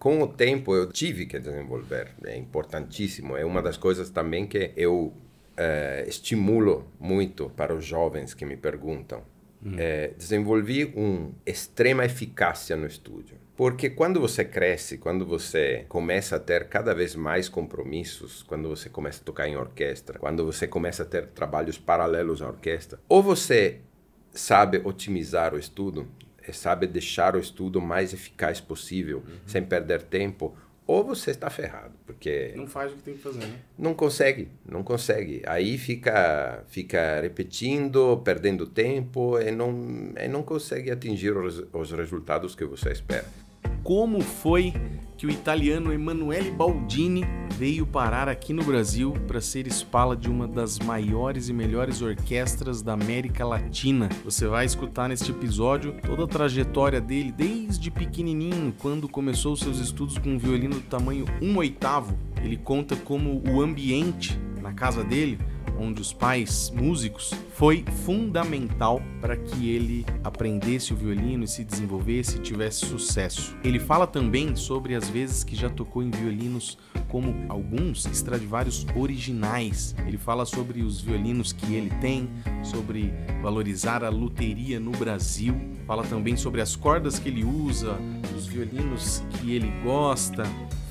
com o tempo eu tive que desenvolver. É importantíssimo. É uma das coisas também que eu é, estimulo muito para os jovens que me perguntam. Hum. É, desenvolvi uma extrema eficácia no estúdio. Porque quando você cresce, quando você começa a ter cada vez mais compromissos, quando você começa a tocar em orquestra, quando você começa a ter trabalhos paralelos à orquestra, ou você sabe otimizar o estudo, é sabe deixar o estudo mais eficaz possível, uhum. sem perder tempo, ou você está ferrado, porque não faz o que tem que fazer, né? Não consegue, não consegue. Aí fica fica repetindo, perdendo tempo e não e não consegue atingir os, os resultados que você espera como foi que o italiano Emanuele Baldini veio parar aqui no Brasil para ser espala de uma das maiores e melhores orquestras da América Latina. Você vai escutar neste episódio toda a trajetória dele desde pequenininho, quando começou seus estudos com um violino do tamanho 1 oitavo. Ele conta como o ambiente na casa dele onde os pais músicos, foi fundamental para que ele aprendesse o violino e se desenvolvesse e tivesse sucesso. Ele fala também sobre as vezes que já tocou em violinos como alguns Stradivarius originais. Ele fala sobre os violinos que ele tem, sobre valorizar a luteria no Brasil, fala também sobre as cordas que ele usa, os violinos que ele gosta,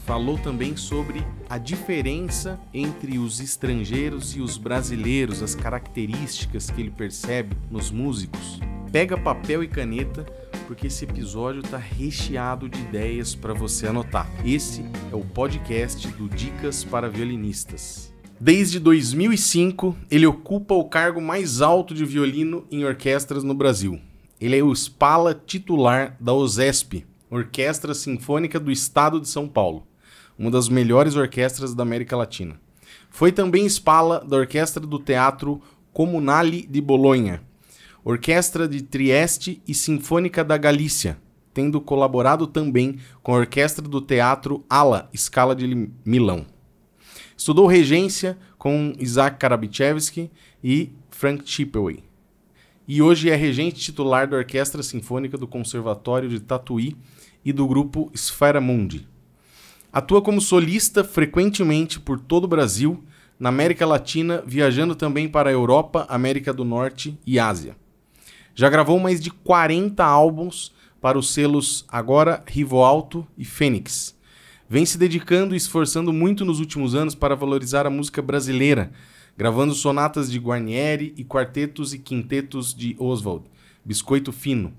falou também sobre a diferença entre os estrangeiros e os brasileiros, as características que ele percebe nos músicos. Pega papel e caneta porque esse episódio está recheado de ideias para você anotar. Esse é o podcast do Dicas para Violinistas. Desde 2005, ele ocupa o cargo mais alto de violino em orquestras no Brasil. Ele é o Spala titular da OSESP, Orquestra Sinfônica do Estado de São Paulo uma das melhores orquestras da América Latina. Foi também espala da Orquestra do Teatro Comunale de Bolonha, Orquestra de Trieste e Sinfônica da Galícia, tendo colaborado também com a Orquestra do Teatro Ala, Scala de Milão. Estudou regência com Isaac Karabachevsky e Frank Chippeway. E hoje é regente titular da Orquestra Sinfônica do Conservatório de Tatuí e do grupo Sfera Mundi. Atua como solista frequentemente por todo o Brasil, na América Latina, viajando também para a Europa, América do Norte e Ásia. Já gravou mais de 40 álbuns para os selos Agora, Rivo Alto e Fênix. Vem se dedicando e esforçando muito nos últimos anos para valorizar a música brasileira, gravando sonatas de Guarnieri e quartetos e quintetos de Oswald, Biscoito Fino,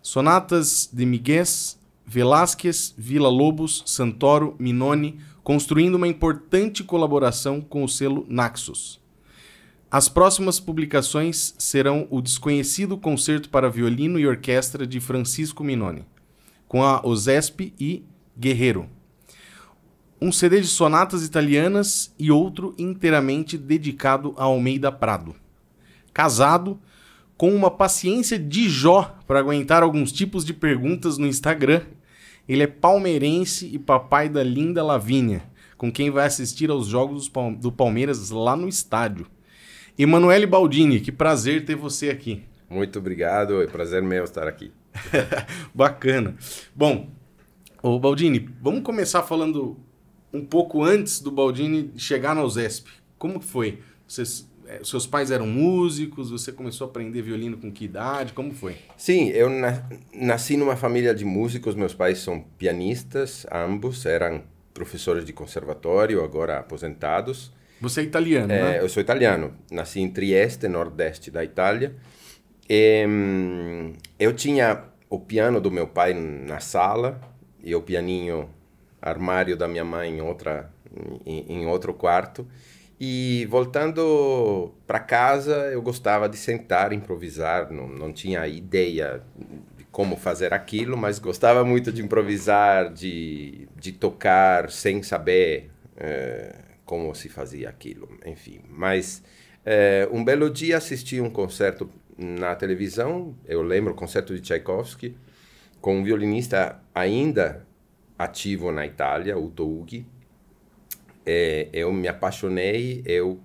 sonatas de Miguel Velásquez, Vila Lobos, Santoro, Minoni, construindo uma importante colaboração com o selo Naxos. As próximas publicações serão o desconhecido Concerto para Violino e Orquestra de Francisco Minoni, com a OSESP e Guerreiro. Um CD de sonatas italianas e outro inteiramente dedicado a Almeida Prado. Casado, com uma paciência de Jó para aguentar alguns tipos de perguntas no Instagram. Ele é palmeirense e papai da linda Lavínia, com quem vai assistir aos jogos do Palmeiras lá no estádio. Emanuele Baldini, que prazer ter você aqui. Muito obrigado, é prazer meu estar aqui. Bacana. Bom, ô Baldini, vamos começar falando um pouco antes do Baldini chegar na USESP. Como que foi? Vocês é, seus pais eram músicos, você começou a aprender violino com que idade? Como foi? Sim, eu nasci numa família de músicos, meus pais são pianistas, ambos eram professores de conservatório, agora aposentados. Você é italiano, é, né? Eu sou italiano, nasci em Trieste, nordeste da Itália. E, hum, eu tinha o piano do meu pai na sala e o pianinho armário da minha mãe em, outra, em, em outro quarto. E voltando para casa, eu gostava de sentar, improvisar, não, não tinha ideia de como fazer aquilo, mas gostava muito de improvisar, de, de tocar sem saber é, como se fazia aquilo, enfim. Mas é, um belo dia assisti um concerto na televisão, eu lembro o concerto de Tchaikovsky, com um violinista ainda ativo na Itália, o Tougi, é, eu me apaixonei, eu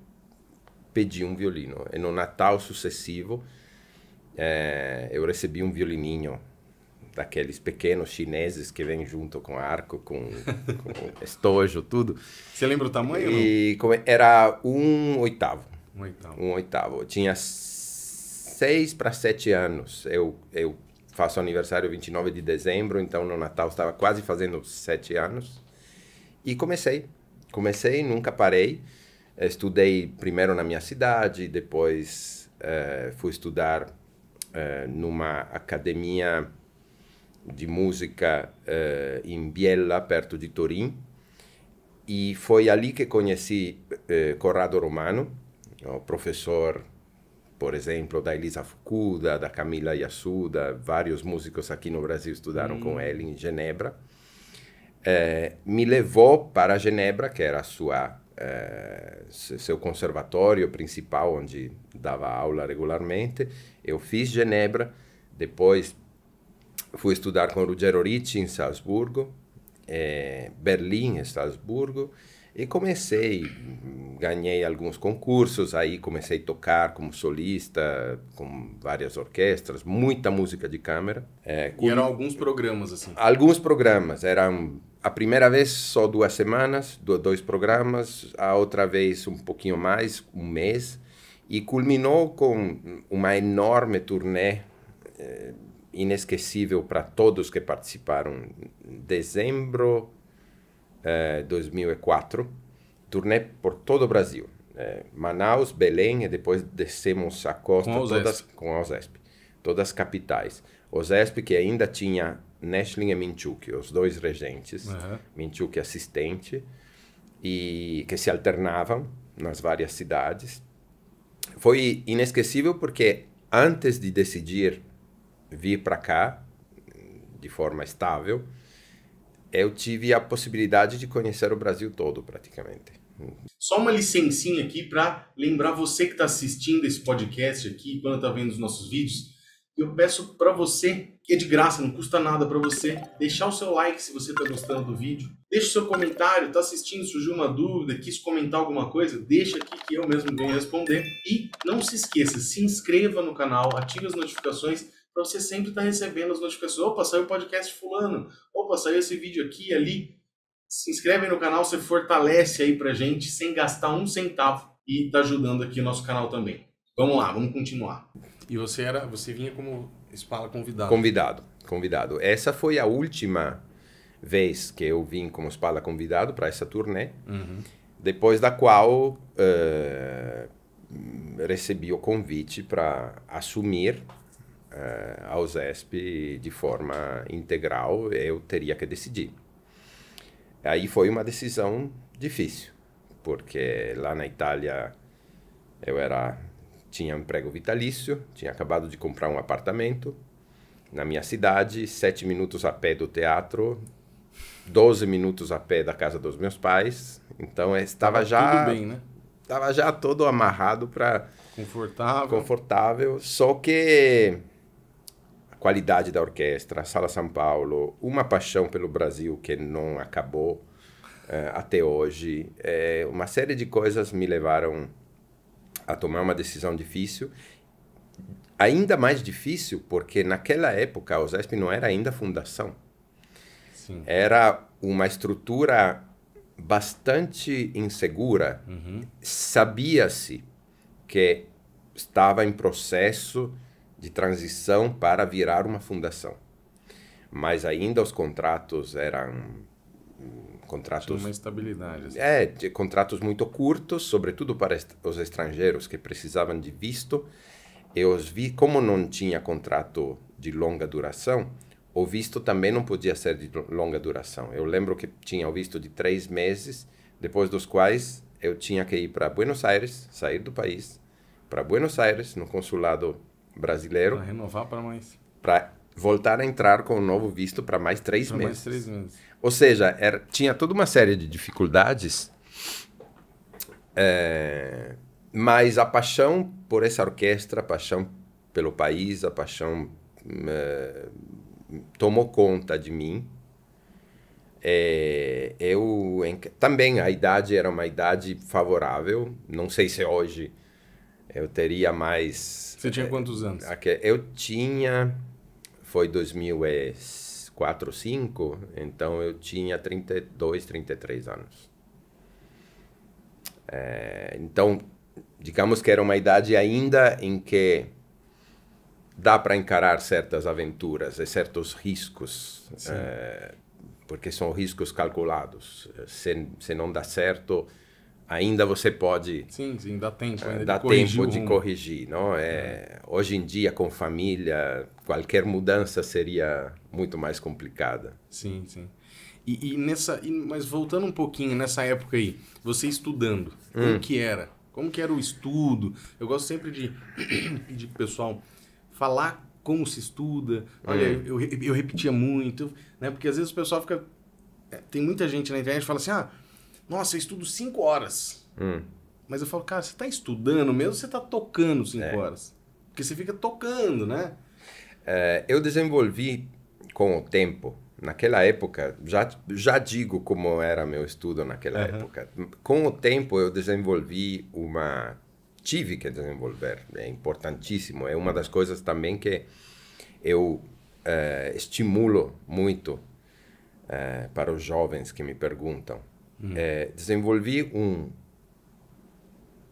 pedi um violino. E no Natal sucessivo, é, eu recebi um violininho daqueles pequenos chineses que vêm junto com arco, com, com estojo, tudo. Você lembra o tamanho? E era um oitavo. Um oitavo. Um oitavo. tinha seis para sete anos. Eu, eu faço aniversário 29 de dezembro, então no Natal estava quase fazendo sete anos. E comecei comecei, nunca parei. Eh, estudei primeiro na minha cidade, depois é, fui estudar é, numa academia de música é, em Biella, perto de Turim. E foi ali que conheci Corrado Romano, o professor, por exemplo, da Elisa Fukuda, da Camila Yassuda, vários músicos aqui no Brasil estudaram hum. com ele em Genebra é, me levou para Genebra, que era a sua é, seu conservatório principal, onde dava aula regularmente. Eu fiz Genebra, depois fui estudar com Ruggero Ricci em Salzburgo, é, Berlim e Salzburgo, e comecei, ganhei alguns concursos, aí comecei a tocar como solista, com várias orquestras, muita música de câmera. É, com... E eram alguns programas, assim? Alguns programas, eram a primeira vez só duas semanas, dois programas, a outra vez um pouquinho mais, um mês, e culminou com uma enorme turnê eh, inesquecível para todos que participaram. Dezembro eh, 2004, turnê por todo o Brasil. Eh, Manaus, Belém, e depois descemos a costa, com todas, com a OSESP, todas as capitais. OSESP que ainda tinha Nestlin e Minchuk, os dois regentes. Uhum. Minchuk é assistente, e que se alternavam nas várias cidades. Foi inesquecível porque antes de decidir vir para cá, de forma estável, eu tive a possibilidade de conhecer o Brasil todo, praticamente. Só uma licencinha aqui para lembrar você que está assistindo esse podcast aqui, quando está vendo os nossos vídeos, eu peço para você que é de graça, não custa nada para você. Deixar o seu like se você está gostando do vídeo. Deixa o seu comentário, está assistindo, surgiu uma dúvida, quis comentar alguma coisa, deixa aqui que eu mesmo venho responder. E não se esqueça, se inscreva no canal, ative as notificações para você sempre estar tá recebendo as notificações. Opa, saiu o podcast fulano, opa, saiu esse vídeo aqui ali. Se inscreve no canal, você fortalece aí pra gente sem gastar um centavo e está ajudando aqui o nosso canal também. Vamos lá, vamos continuar. E você era, você vinha como Espala convidado. Convidado, convidado. Essa foi a última vez que eu vim como Espala convidado para essa turnê, uhum. depois da qual uh, recebi o convite para assumir uh, a OSESP de forma integral, eu teria que decidir. Aí foi uma decisão difícil, porque lá na Itália eu era tinha emprego vitalício, tinha acabado de comprar um apartamento na minha cidade, sete minutos a pé do teatro, doze minutos a pé da casa dos meus pais. Então é, estava já tudo bem, né? Estava já todo amarrado para confortável. Confortável, só que a qualidade da orquestra, a Sala São Paulo, uma paixão pelo Brasil que não acabou é, até hoje, é, uma série de coisas me levaram a tomar uma decisão difícil. Ainda mais difícil porque naquela época a OSESP não era ainda fundação. Sim. Era uma estrutura bastante insegura. Uhum. Sabia-se que estava em processo de transição para virar uma fundação. Mas ainda os contratos eram contratos uma estabilidade assim. é contratos muito curtos sobretudo para os estrangeiros que precisavam de visto e os vi como não tinha contrato de longa duração o visto também não podia ser de longa duração eu lembro que tinha o visto de três meses depois dos quais eu tinha que ir para Buenos Aires sair do país para Buenos Aires no consulado brasileiro para renovar para mais para voltar a entrar com o novo visto para mais três pra meses mais três meses ou seja, era, tinha toda uma série de dificuldades, é, mas a paixão por essa orquestra, a paixão pelo país, a paixão é, tomou conta de mim. É, eu em, também a idade era uma idade favorável. Não sei se hoje eu teria mais. Você tinha é, quantos anos? Eu tinha, foi 2006. 4, 5, então eu tinha 32, 33 anos. É, então, digamos que era uma idade ainda em que dá para encarar certas aventuras e certos riscos, é, porque são riscos calculados. Se, se não dá certo, ainda você pode. Sim, sim, dá tempo. Eh, ainda dá de tempo de corrigir, não? É, é, Hoje em dia, com família, qualquer mudança seria muito mais complicada. Sim, sim. E, e nessa, e, mas voltando um pouquinho nessa época aí, você estudando, hum. como que era? Como que era o estudo? Eu gosto sempre de pedir pro pessoal falar como se estuda. Olha, hum. eu, eu, eu repetia muito, né? Porque às vezes o pessoal fica eh, tem muita gente na internet que fala assim: ah, nossa, eu estudo cinco horas. Hum. Mas eu falo, cara, você está estudando mesmo você está tocando cinco é. horas? Porque você fica tocando, né? É, eu desenvolvi com o tempo, naquela época, já, já digo como era meu estudo naquela uhum. época. Com o tempo eu desenvolvi uma. Tive que desenvolver, é importantíssimo. É uma das coisas também que eu é, estimulo muito é, para os jovens que me perguntam. É, desenvolvi um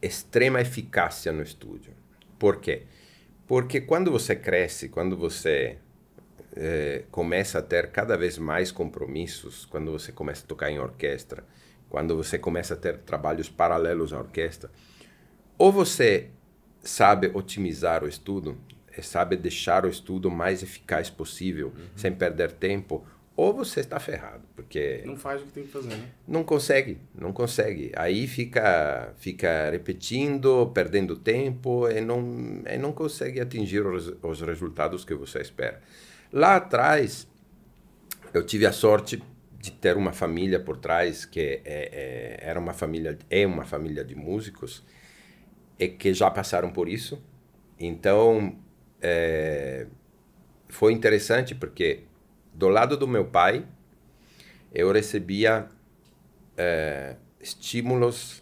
extrema eficácia no estúdio. Por quê? Porque quando você cresce, quando você é, começa a ter cada vez mais compromissos, quando você começa a tocar em orquestra, quando você começa a ter trabalhos paralelos à orquestra, ou você sabe otimizar o estudo, é, sabe deixar o estudo mais eficaz possível, uhum. sem perder tempo, ou você está ferrado, porque não faz o que tem que fazer, né? Não consegue, não consegue. Aí fica fica repetindo, perdendo tempo e não e não consegue atingir os, os resultados que você espera. Lá atrás eu tive a sorte de ter uma família por trás que é, é, era uma família é uma família de músicos e que já passaram por isso. Então é, foi interessante porque do lado do meu pai, eu recebia é, estímulos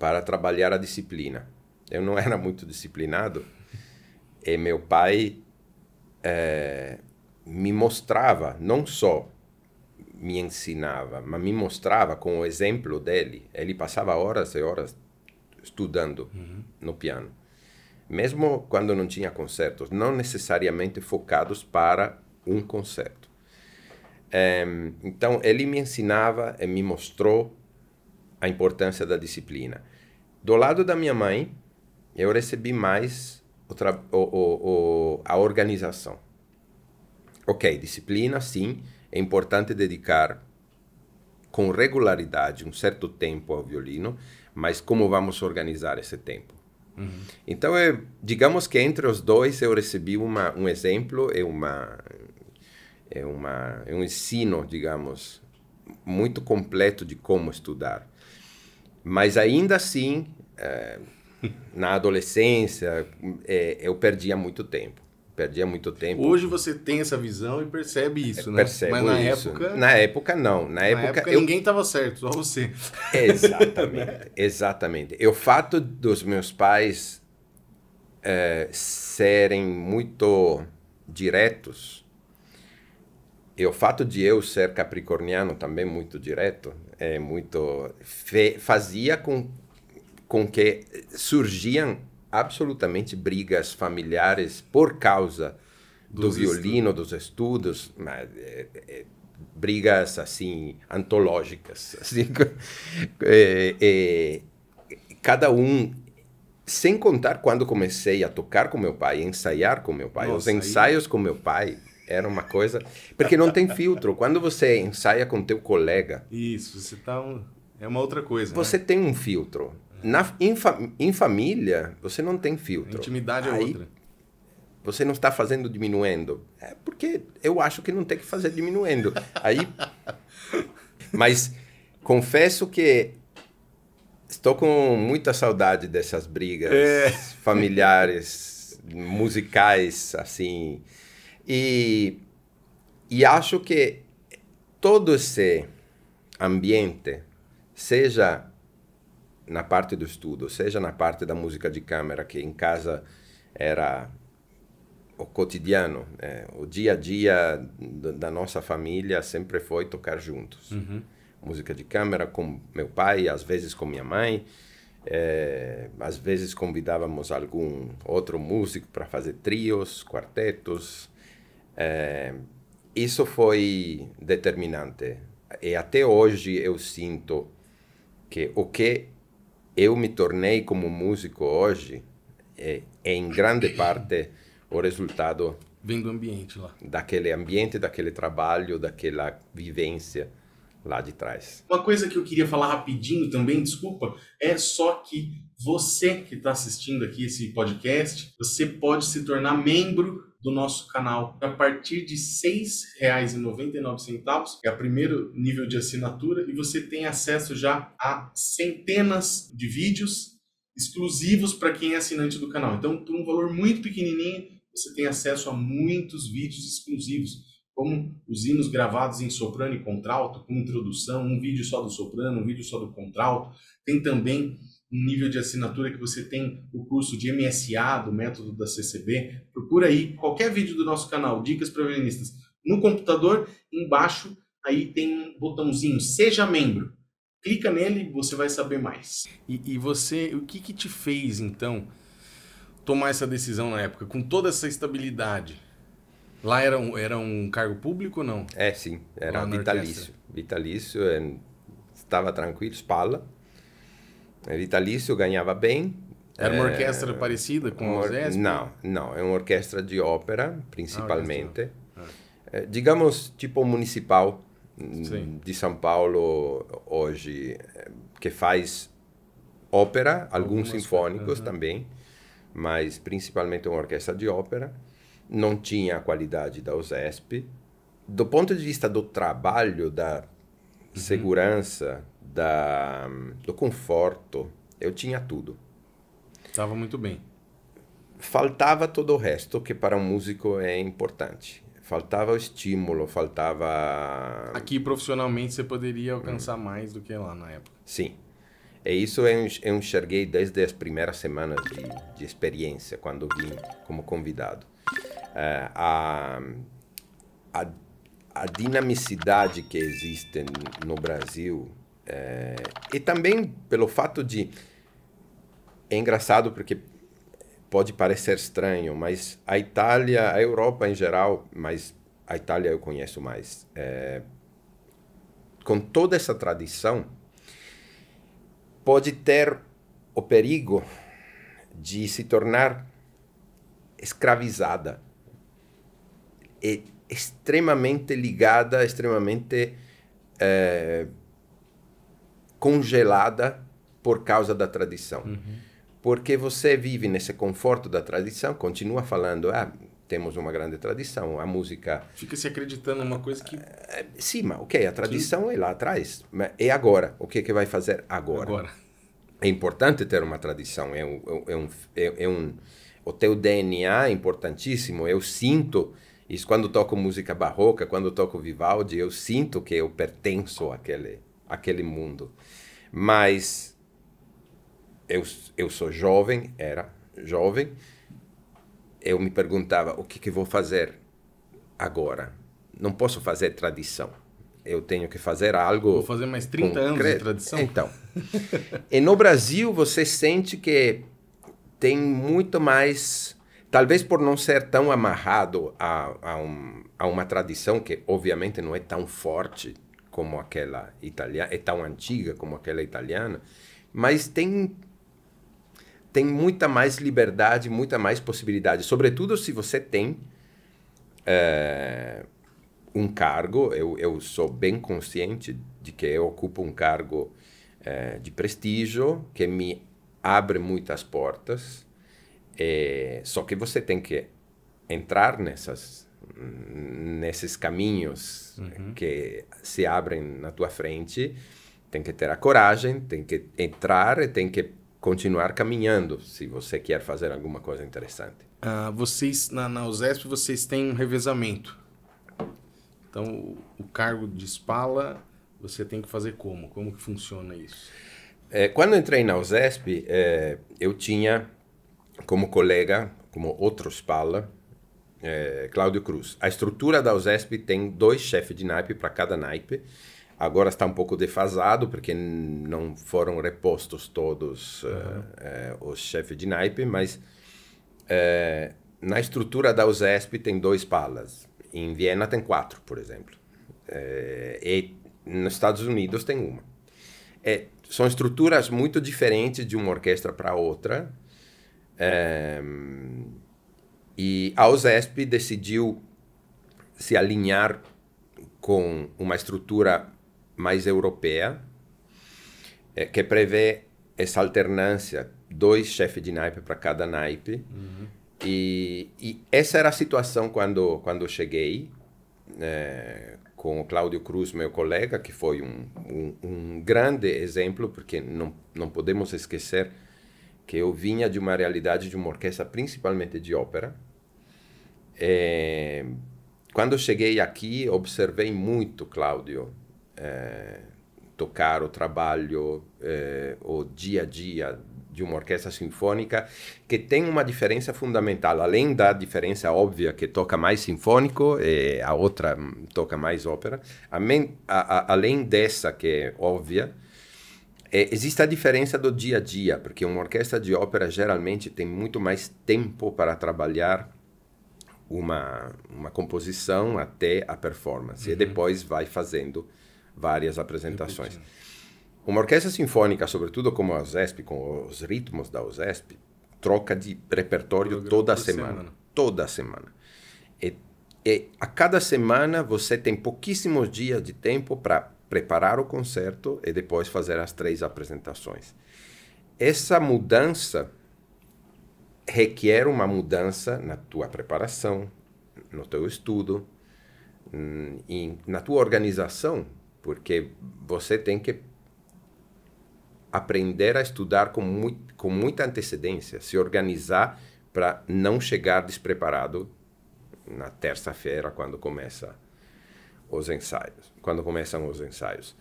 para trabalhar a disciplina. Eu não era muito disciplinado e meu pai é, me mostrava, não só me ensinava, mas me mostrava com o exemplo dele. Ele passava horas e horas estudando uhum. no piano. Mesmo quando não tinha concertos, não necessariamente focados para um concerto então, ele me ensinava e eh, me mostrou a importância da disciplina. Do lado da minha mãe, eu recebi mais o o, o, a organização. Ok, disciplina, sim, é importante dedicar com regularidade um certo tempo ao violino, mas como vamos organizar esse tempo? Uhum. Então, eu, é, digamos que entre os dois eu recebi uma, um exemplo e uma, é, uma, é um ensino, digamos, muito completo de como estudar. Mas ainda assim, é, na adolescência, é, eu perdia muito tempo. Perdia muito tempo. Hoje você tem essa visão e percebe é, isso, né? Percebo Mas na isso. época. Na época, não. Na, na época, época eu... ninguém estava certo, só você. Exatamente. exatamente. E o fato dos meus pais eh, serem muito diretos e o fato de eu ser capricorniano também muito direto, é muito fazia com com que surgiam absolutamente brigas familiares por causa do violino, estudos. dos estudos, mas, é, é, brigas assim antológicas, assim, é, é, cada um sem contar quando comecei a tocar com meu pai, ensaiar com meu pai, Nossa, os ensaios aí... com meu pai era uma coisa. Porque não tem filtro. Quando você ensaia com teu colega. Isso, você tá um... é uma outra coisa. Né? Você né? tem um filtro. Na, em, fa... em, família, você não tem filtro. A intimidade é Aí, é outra. Você não está fazendo diminuendo. É porque eu acho que não tem que fazer diminuendo. Aí. Mas confesso que estou com muita saudade dessas brigas é. familiares, musicais, assim. E, e acho que todo esse ambiente, seja na parte do estudo, seja na parte da música de câmera, que em casa era o cotidiano, é, o dia a dia da nossa família sempre foi tocar juntos. Uhum. Música de câmera com meu pai, às vezes com minha mãe, é, às vezes convidávamos algum outro músico para fazer trios, quartetos, é, isso foi determinante. E até hoje eu sinto que o que eu me tornei como músico hoje é, é em grande parte o resultado vem do ambiente lá daquele ambiente daquele trabalho daquela vivência lá de trás uma coisa que eu queria falar rapidinho também desculpa é só que você que está assistindo aqui esse podcast você pode se tornar membro do nosso canal a partir de R$ 6,99. É o primeiro nível de assinatura e você tem acesso já a centenas de vídeos exclusivos para quem é assinante do canal. Então, por um valor muito pequenininho, você tem acesso a muitos vídeos exclusivos como os hinos gravados em soprano e contralto, com introdução, um vídeo só do soprano, um vídeo só do contralto. Tem também nível de assinatura que você tem o curso de MSA, do método da CCB, procura aí qualquer vídeo do nosso canal, Dicas para Violinistas, no computador, embaixo aí tem um botãozinho Seja Membro. Clica nele e você vai saber mais. E, e você, o que, que te fez então tomar essa decisão na época, com toda essa estabilidade? Lá era um, era um cargo público ou não? É, sim. Era vitalício. Vitalício, eh, estava tranquilo, espala vitalício, ganhava bem. Era uma é, orquestra é, parecida com o Zesp? Não, não. É uma orquestra de ópera, principalmente. Ah, é. É, digamos, tipo municipal Sim. Hum, de São Paulo hoje, é, que faz ópera, alguns Algumas sinfônicos uhum. também, mas principalmente uma orquestra de ópera. Não tinha a qualidade da USESP. Do ponto de vista do trabalho, da uhum. segurança, da, do conforto, eu tinha tudo. Estava muito bem. Faltava todo o resto que para um músico é importante. Faltava o estímulo, faltava. Aqui profissionalmente você poderia alcançar hum. mais do que lá na época. Sim. E isso eu enxerguei desde as primeiras semanas de, de experiência, quando vim como convidado. Eh, a, a, a dinamicidade que existe no Brasil é, e também pelo fato de. É engraçado porque pode parecer estranho, mas a Itália, a Europa em geral, mas a Itália eu conheço mais. É, com toda essa tradição, pode ter o perigo de se tornar escravizada. e extremamente ligada, extremamente. É, congelada por causa da tradição. Uhum. Porque você vive nesse conforto da tradição, continua falando, ah, temos uma grande tradição, a música... Fica se acreditando numa coisa que... É, é, sim, mas ok, a tradição é lá atrás. Mas e é agora? O que, é que vai fazer agora? Agora. É importante ter uma tradição, é um... É um, é, é um o teu DNA é importantíssimo, eu sinto... Isso quando toco música barroca, quando toco Vivaldi, eu sinto que eu pertenço àquele, àquele mundo. Mas eu, eu sou jovem, era jovem, eu me perguntava o que, que vou fazer agora. Não posso fazer tradição. Eu tenho que fazer algo. Vou fazer mais 30 concreto. anos de tradição. Então. e no Brasil, você sente que tem muito mais. Talvez por não ser tão amarrado a, a, um, a uma tradição que, obviamente, não é tão forte, como aquela italiana, é tão antiga como aquela italiana, mas tem tem muita mais liberdade, muita mais possibilidade, sobretudo se você tem é, um cargo. Eu, eu sou bem consciente de que eu ocupo um cargo é, de prestígio que me abre muitas portas. É, só que você tem que entrar nessas nesses caminhos uhum. que se abrem na tua frente, tem que ter a coragem, tem que entrar e tem que continuar caminhando se você quer fazer alguma coisa interessante. Ah, vocês na, na USESP vocês têm um revezamento. Então o, o cargo de espala você tem que fazer como? Como que funciona isso? É, quando entrei na USESP é, eu tinha como colega, como outro espala, é, Cláudio Cruz. A estrutura da USESP tem dois chefes de naipe para cada naipe. Agora está um pouco defasado, porque não foram repostos todos eh, uhum. é, os chefes de naipe, mas é, na estrutura da USESP tem dois palas. Em Viena tem quatro, por exemplo. e nos Estados Unidos tem uma. É, são estruturas muito diferentes de uma orquestra para outra. É, e a OSESP decidiu se alinhar com uma estrutura mais europeia, é, que prevê essa alternância, dois chefes de naipe para cada naipe. Uhum. E, e, essa era a situação quando, quando eu cheguei, é, com o Cláudio Cruz, meu colega, que foi um, um, um, grande exemplo, porque não, não podemos esquecer que eu vinha de uma realidade de uma orquestra principalmente de ópera, é, quando cheguei aqui, observei muito Cláudio é, tocar o trabalho, é, o dia a dia de uma orquestra sinfônica, que tem uma diferença fundamental, além da diferença óbvia que toca mais sinfônico e a outra toca mais ópera, a a, a, além dessa que é óbvia, é, existe a diferença do dia a dia, porque uma orquestra de ópera geralmente tem muito mais tempo para trabalhar uma, uma composição até a performance. Uhum. E depois vai fazendo várias apresentações. Uma orquestra sinfônica, sobretudo como a OSESP, com os ritmos da OSESP, troca de repertório toda semana, semana. Toda semana. E, e a cada semana você tem pouquíssimos dias de tempo para preparar o concerto e depois fazer as três apresentações. Essa mudança requer uma mudança na tua preparação, no teu estudo, hum, e na tua organização, porque você tem que aprender a estudar com, muito, com muita antecedência, se organizar para não chegar despreparado na terça-feira quando começa os ensaios, quando começam os ensaios.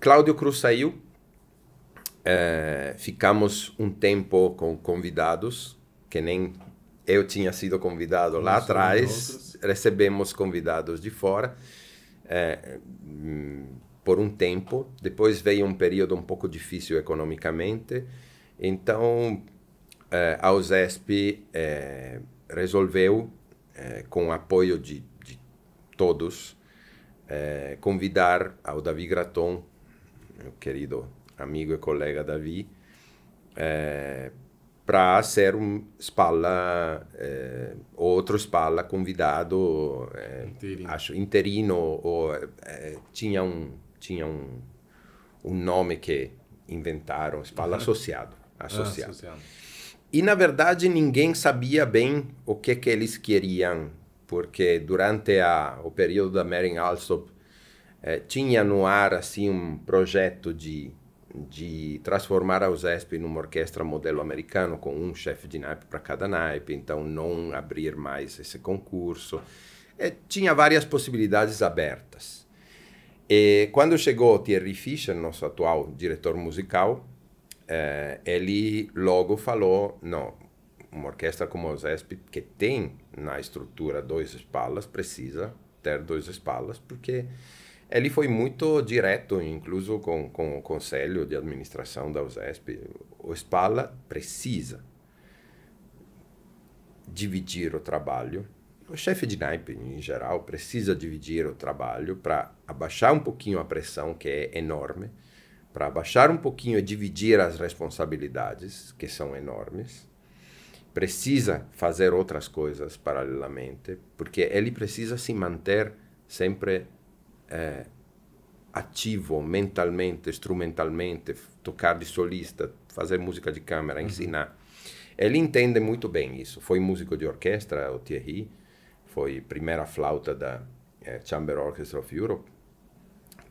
Cláudio Cruz saiu é, ficamos um tempo com convidados, que nem eu tinha sido convidado Nós lá atrás, recebemos convidados de fora é, por um tempo. Depois veio um período um pouco difícil economicamente, então é, a USESP é, resolveu, é, com o apoio de, de todos, é, convidar ao Davi Graton, meu querido amigo e colega Davi, é, para ser um spalla, é, outro spalla convidado é, interino. Acho, interino ou eh, tinha um, tinha um, um nome que inventaram, spalla uhum. associado, ah, associado. Ah, associado. E na verdade ninguém sabia bem o que que eles queriam, porque durante a, o período da Mary Alsop tinha no ar assim um projeto de de transformar a USESP numa orquestra modelo americano, com um chefe de naipe para cada naipe, então não abrir mais esse concurso. É, tinha várias possibilidades abertas. E quando chegou Thierry Fischer, nosso atual diretor musical, eh, ele logo falou: não, uma orquestra como a USESP, que tem na estrutura dois espalas, precisa ter dois espalas, porque ele foi muito direto, incluso com, com o conselho de administração da USESP. O Spala precisa dividir o trabalho. O chefe de naipe, em geral, precisa dividir o trabalho para abaixar um pouquinho a pressão, que é enorme, para abaixar um pouquinho e dividir as responsabilidades, que são enormes precisa fazer outras coisas paralelamente, porque ele precisa se manter sempre eh, ativo mentalmente, instrumentalmente, tocar de solista, fazer música de câmera, uhum. ensinar. Ele entende muito bem isso. Foi músico de orquestra, o Thierry, foi primeira flauta da eh, Chamber Orchestra of Europe,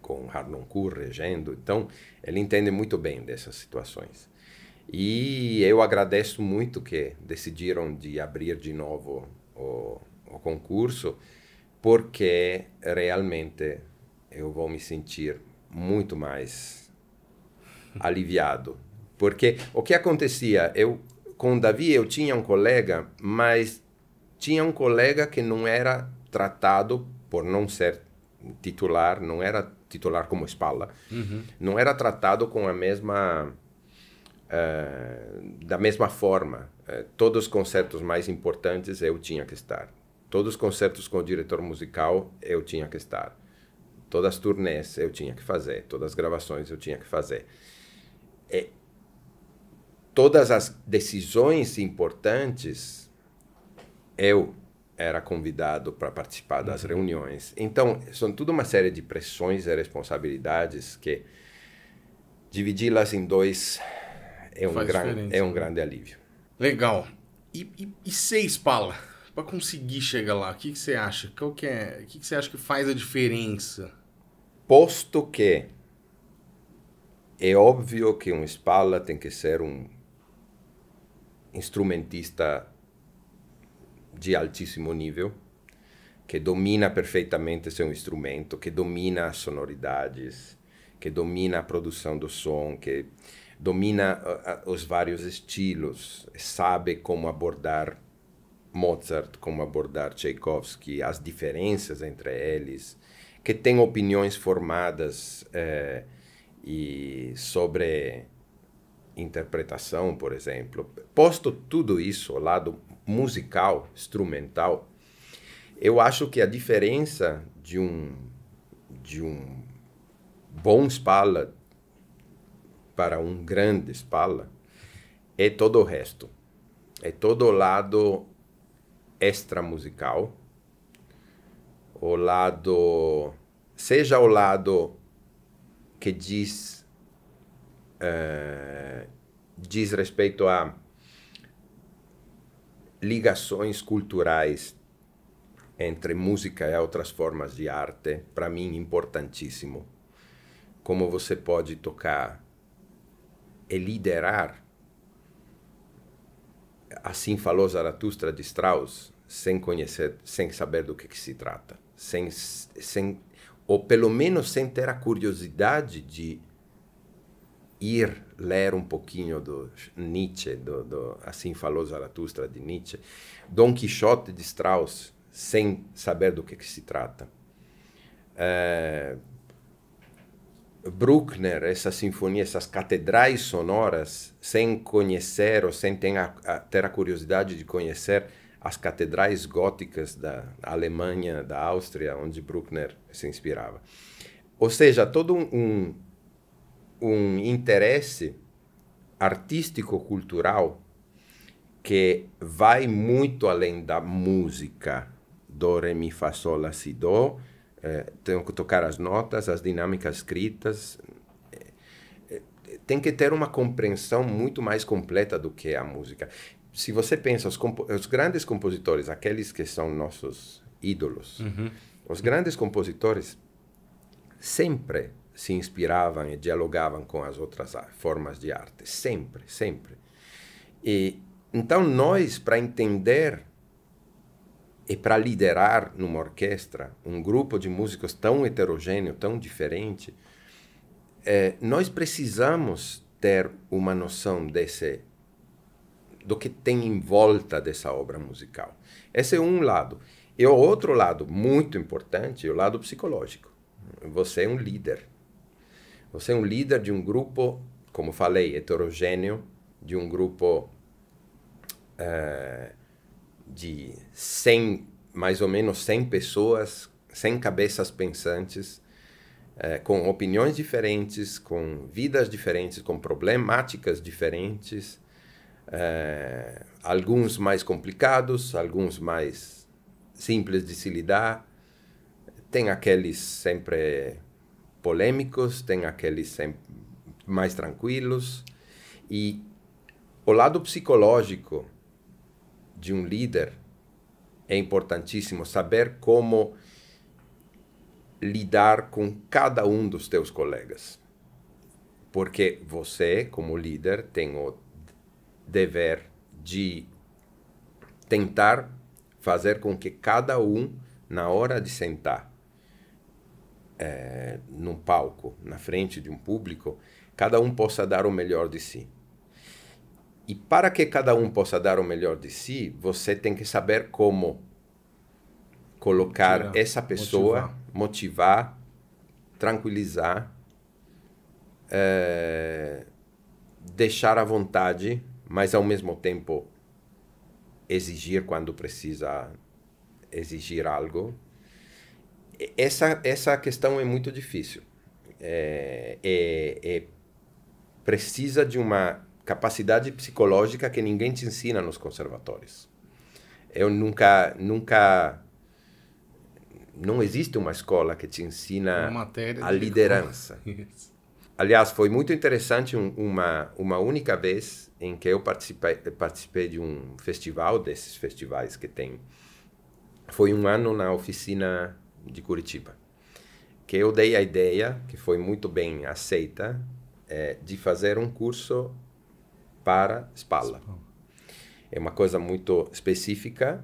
com Harlan Kuhl regendo. Então, ele entende muito bem dessas situações. E eu agradeço muito que decidiram de abrir de novo o, o concurso porque realmente eu vou me sentir muito mais aliviado. Porque o que acontecia, eu com o Davi eu tinha um colega, mas tinha um colega que não era tratado por não ser titular, não era titular como espalda, uhum. não era tratado com a mesma uh, da mesma forma. Uh, todos os concertos mais importantes eu tinha que estar. Todos os concertos com o diretor musical eu tinha que estar. Todas as turnês eu tinha que fazer. Todas as gravações eu tinha que fazer. É, todas as decisões importantes eu era convidado para participar das uhum. reuniões. Então, são tudo uma série de pressões e responsabilidades que dividi-las em dois é um, gran, é um grande alívio. Legal. E, e, e seis, pala para conseguir chegar lá, o que, que você acha? Qual que é, o que, que você acha que faz a diferença? Posto que é óbvio que um espalha tem que ser um instrumentista de altíssimo nível, que domina perfeitamente seu instrumento, que domina as sonoridades, que domina a produção do som, que domina ah, ah, os vários estilos, sabe como abordar Mozart, como abordar Tchaikovsky, as diferenças entre eles, que têm opiniões formadas é, e sobre interpretação, por exemplo. Posto tudo isso ao lado musical, instrumental, eu acho que a diferença de um de um bom Spala para um grande Spala é todo o resto. É todo o lado extra musical, o lado, seja o lado que diz, uh, diz respeito a ligações culturais entre música e outras formas de arte, para mim importantíssimo. Como você pode tocar e liderar Assim falou Zaratustra de Strauss, sem conhecer, sem saber do que, que se trata, sem, sem, ou pelo menos sem ter a curiosidade de ir ler um pouquinho do Nietzsche, do, do assim falou Zaratustra de Nietzsche, Dom Quixote de Strauss, sem saber do que, que se trata. É, Bruckner, essa sinfonia essas catedrais sonoras, sem conhecer ou sem ter a, a, ter a curiosidade de conhecer as catedrais góticas da Alemanha, da Áustria, onde Bruckner se inspirava. Ou seja, todo um, um interesse artístico-cultural que vai muito além da música do, re, mi, fa, sol, la, si, do, é, tenho que tocar as notas, as dinâmicas escritas. É, é, tem que ter uma compreensão muito mais completa do que a música. Se você pensa, os, os grandes compositores, aqueles que são nossos ídolos, uhum. os grandes compositores sempre se inspiravam e dialogavam com as outras formas de arte. Sempre, sempre. E, então, nós, para entender e para liderar numa orquestra um grupo de músicos tão heterogêneo, tão diferente, é, nós precisamos ter uma noção desse do que tem em volta dessa obra musical. Esse é um lado. E o outro lado muito importante é o lado psicológico. Você é um líder. Você é um líder de um grupo, como falei, heterogêneo, de um grupo eh, de 100, mais ou menos 100 pessoas, 100 cabeças pensantes, é, com opiniões diferentes, com vidas diferentes, com problemáticas diferentes, é, alguns mais complicados, alguns mais simples de se lidar. Tem aqueles sempre polêmicos, tem aqueles sempre mais tranquilos. E o lado psicológico de um líder é importantíssimo saber como lidar com cada um dos teus colegas. Porque você, como líder, tem o dever de tentar fazer com que cada um, na hora de sentar é, num palco, na frente de um público, cada um possa dar o melhor de si. E para que cada um possa dar o melhor de si, você tem que saber como colocar essa pessoa, motivar, motivar tranquilizar, é, deixar à vontade, mas ao mesmo tempo exigir quando precisa exigir algo. Essa, essa questão é muito difícil. É, é, é precisa de uma capacidade psicológica que ninguém te ensina nos conservatórios. Eu nunca, nunca, não existe uma escola que te ensina a liderança. Aliás, foi muito interessante um, uma uma única vez em que eu participei, participei de um festival desses festivais que tem. Foi um ano na oficina de Curitiba que eu dei a ideia que foi muito bem aceita é, de fazer um curso para espalha É uma coisa muito específica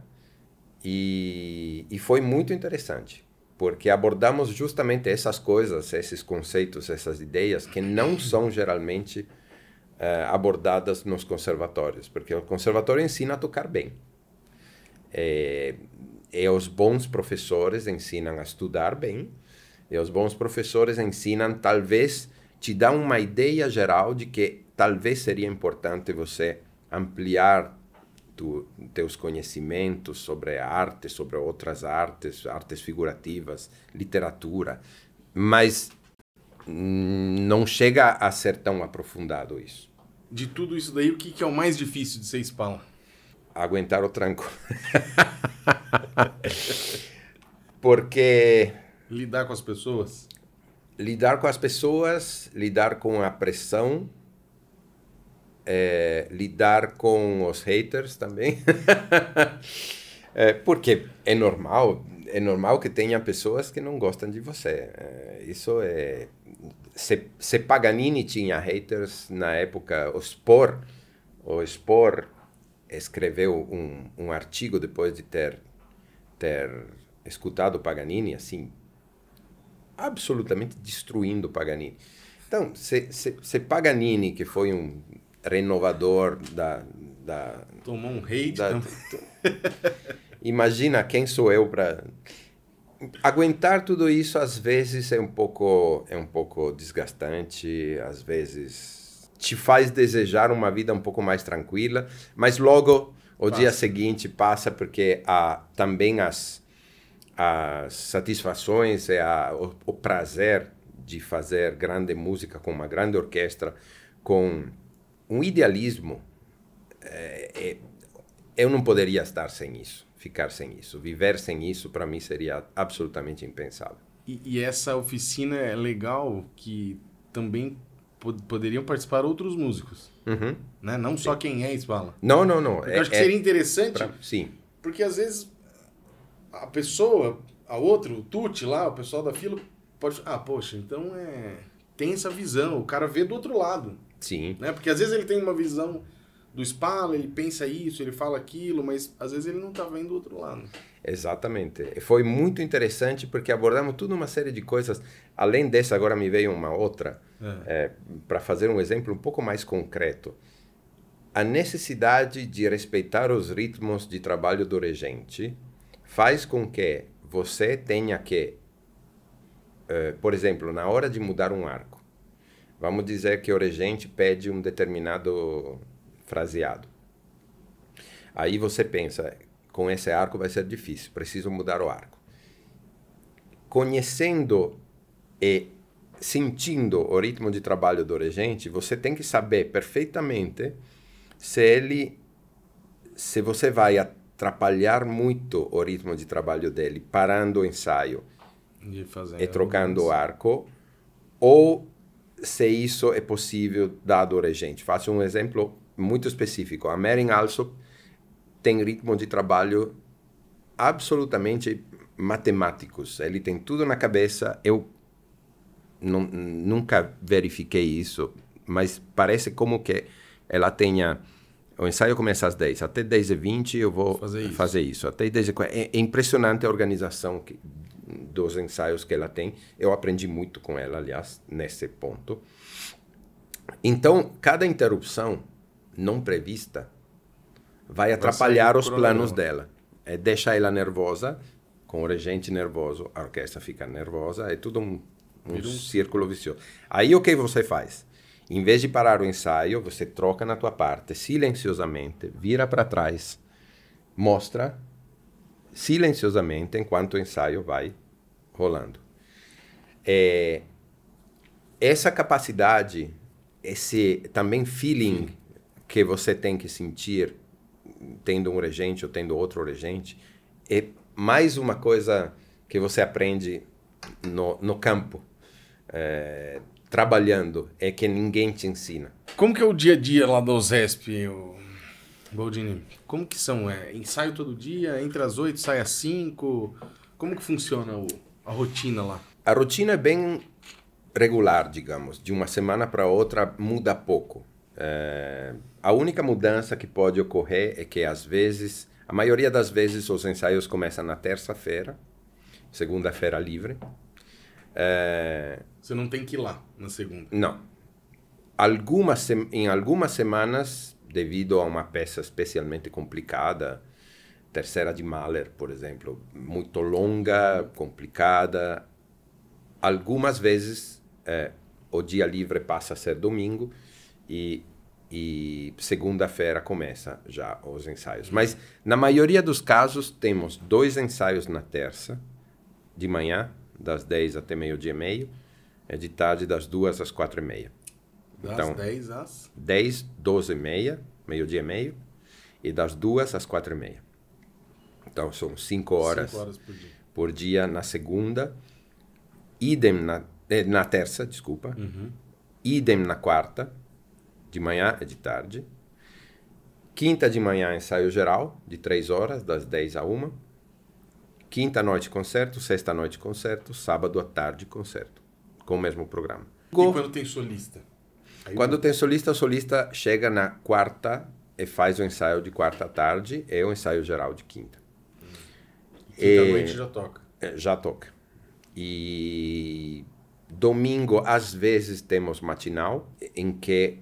e, e foi muito interessante, porque abordamos justamente essas coisas, esses conceitos, essas ideias que não são geralmente uh, abordadas nos conservatórios, porque o conservatório ensina a tocar bem. É, e os bons professores ensinam a estudar bem, e os bons professores ensinam, talvez, te dá uma ideia geral de que talvez seria importante você ampliar tu, teus conhecimentos sobre a arte, sobre outras artes, artes figurativas, literatura, mas não chega a ser tão aprofundado isso. De tudo isso daí, o que, que é o mais difícil de ser espala? Aguentar o tranco. Porque... Lidar com as pessoas? Lidar com as pessoas, lidar com a pressão, é, lidar com os haters também. é, porque é normal, é normal que tenha pessoas que não gostam de você. É, isso é. Se, se, Paganini tinha haters na época, o Spor, o Spor escreveu um, um artigo depois de ter, ter escutado Paganini, assim, absolutamente destruindo Paganini. Então, se, se, se Paganini, que foi um renovador da. da Tomou um hate. imagina quem sou eu para aguentar tudo isso às vezes é um pouco é um pouco desgastante às vezes te faz desejar uma vida um pouco mais tranquila mas logo o passa. dia seguinte passa porque há também as as satisfações é o, o prazer de fazer grande música com uma grande orquestra com um idealismo. É, é, eu não poderia estar sem isso, ficar sem isso. Viver sem isso, para mim, seria absolutamente impensável. E, e, essa oficina é legal que também pod poderiam participar outros músicos. Uhum. Né? Não sim. só quem é esbala Não, não, não. É, eu acho é, que é seria interessante. Pra... Sim. Porque às vezes a pessoa, a outro o Tuti lá, o pessoal da fila, pode. Ah, poxa, então é. Tem essa visão, o cara vê do outro lado. Sim. Né? Porque às vezes ele tem uma visão do Spala, ele pensa isso, ele fala aquilo, mas às vezes ele não está vendo o outro lado. Exatamente. Foi muito interessante porque abordamos toda uma série de coisas. Além dessa, agora me veio uma outra, é. é, para fazer um exemplo um pouco mais concreto. A necessidade de respeitar os ritmos de trabalho do regente faz com que você tenha que, uh, por exemplo, na hora de mudar um arco, Vamos dizer que o regente pede um determinado fraseado. Aí você pensa, com esse arco vai ser difícil, preciso mudar o arco. Conhecendo e sentindo o ritmo de trabalho do regente, você tem que saber perfeitamente se ele se você vai atrapalhar muito o ritmo de trabalho dele, parando o ensaio e, e trocando o arco ou se isso é possível dado a gente. Faço um exemplo muito específico. A Mering Alsop tem ritmo de trabalho absolutamente matemáticos. Ele tem tudo na cabeça. Eu nunca verifiquei isso, mas parece como que ela tenha... O ensaio começa às 10. Até 10 e 20 eu vou fazer isso. Fazer isso. Até 10 e... É, é impressionante a organização dos ensaios que ela tem. Eu aprendi muito com ela, aliás, nesse ponto. Então, cada interrupção não prevista vai atrapalhar vai os planos dela. É deixar ela nervosa, com o regente nervoso, a orquestra fica nervosa, é tudo um, um círculo vicioso. Aí o que você faz? Em vez de parar o ensaio, você troca na tua parte silenciosamente, vira para trás, mostra silenciosamente enquanto o ensaio vai rolando. É, essa capacidade, esse também feeling que você tem que sentir tendo um regente ou tendo outro regente, é mais uma coisa que você aprende no, no campo, é, trabalhando, é que ninguém te ensina. Como que é o dia a dia lá do Zesp, Boldini, como que são? É, ensaio todo dia, entre as oito, sai às cinco? Como que funciona o, a rotina lá? A rotina é bem regular, digamos. De uma semana para outra muda pouco. É, a única mudança que pode ocorrer é que às vezes, a maioria das vezes, os ensaios começam na terça-feira, segunda-feira livre. É, Você não tem que ir lá na segunda? Não. Algumas, em algumas semanas devido a uma peça especialmente complicada, Terceira de Mahler, por exemplo, muito longa, complicada. Algumas vezes é, o dia livre passa a ser domingo e, e segunda-feira começa já os ensaios. Mas na maioria dos casos temos dois ensaios na terça de manhã, das 10 até meio-dia e meio, e de tarde das 2 às 4 e meia. Das então, 10 às? 10, 12 e meia, meio-dia e meio, e das 2 às 4 e meia. Então, são 5 horas, horas por, dia. por, dia. na segunda, idem na, eh, na terça, desculpa, uhum. idem na quarta, de manhã e de tarde. Quinta de manhã, ensaio geral, de 3 horas, das 10 a 1. Quinta noite, concerto. Sexta noite, concerto. Sábado à tarde, concerto. Com o mesmo programa. E quando tem solista? Aí Quando tem solista, o solista chega na quarta e faz o ensaio de quarta tarde e o ensaio geral de quinta. Quinta-noite já toca. É, já toca. E domingo, às vezes, temos matinal, em que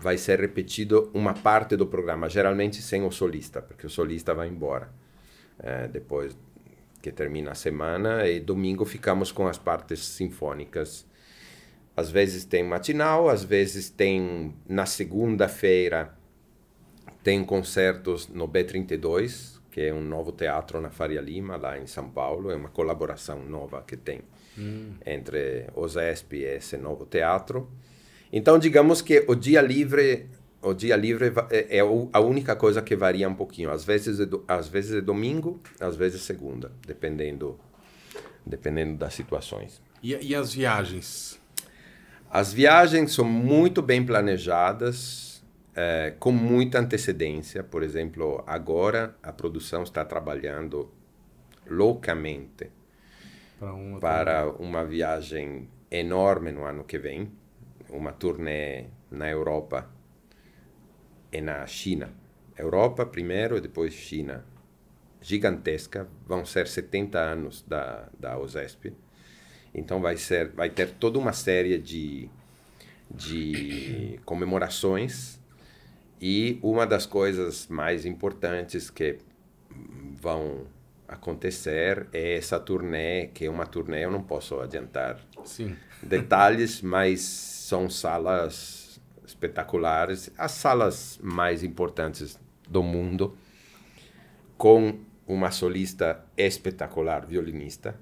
vai ser repetido uma parte do programa, geralmente sem o solista, porque o solista vai embora é, depois que termina a semana, e domingo ficamos com as partes sinfônicas às vezes tem matinal, às vezes tem na segunda-feira tem concertos no B32, que é um novo teatro na Faria Lima, lá em São Paulo. É uma colaboração nova que tem hum. entre os ESP e esse novo teatro. Então, digamos que o dia livre o dia livre é, é a única coisa que varia um pouquinho. Às vezes é, do, às vezes é domingo, às vezes é segunda, dependendo, dependendo das situações. E, e as viagens? As viagens são muito bem planejadas, é, com muita antecedência. Por exemplo, agora a produção está trabalhando loucamente para uma viagem enorme no ano que vem uma turnê na Europa e na China. Europa primeiro e depois China. Gigantesca, vão ser 70 anos da, da OSESP. Então vai, ser, vai ter toda uma série de, de comemorações e uma das coisas mais importantes que vão acontecer é essa turnê, que é uma turnê, eu não posso adiantar Sim. detalhes, mas são salas espetaculares, as salas mais importantes do mundo, com uma solista espetacular, violinista,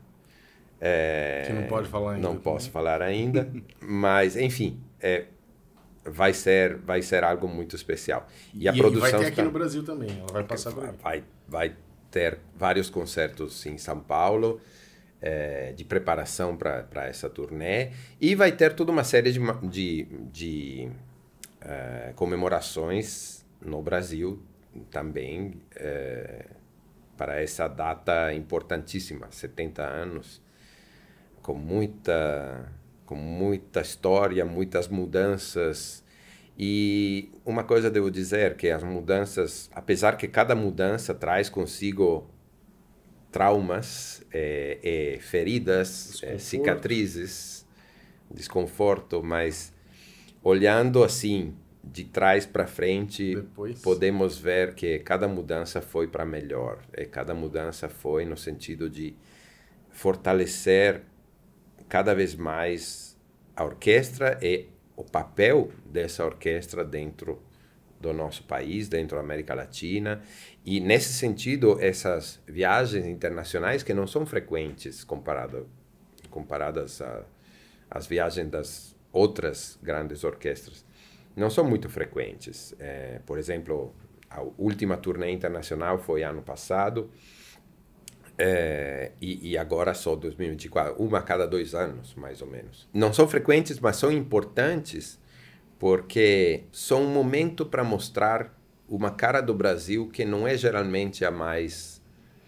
é, que não pode falar ainda. Não posso falar ainda, mas enfim, é, vai ser vai ser algo muito especial. E, e a produção vai ter aqui tá... no Brasil também, ela vai passar por aqui. Vai, vai ter vários concertos em São Paulo. É, de preparação para essa turnê. E vai ter toda uma série de, de, de uh, comemorações no Brasil também uh, para essa data importantíssima, 70 anos com muita com muita história, muitas mudanças. E uma coisa devo dizer que as mudanças, apesar que cada mudança traz consigo traumas, é, é, feridas, é, cicatrizes, desconforto, mas olhando assim de trás para frente, Depois. podemos ver que cada mudança foi para melhor. E cada mudança foi no sentido de fortalecer cada vez mais a orquestra e o papel dessa orquestra dentro do nosso país, dentro da América Latina. E nesse sentido, essas viagens internacionais que não são frequentes comparado, comparadas às viagens das outras grandes orquestras, não são muito frequentes. É, por exemplo, a última turnê internacional foi ano passado é, e, e, agora só 2024, uma a cada dois anos, mais ou menos. Não são frequentes, mas são importantes porque são um momento para mostrar uma cara do Brasil que não é geralmente a mais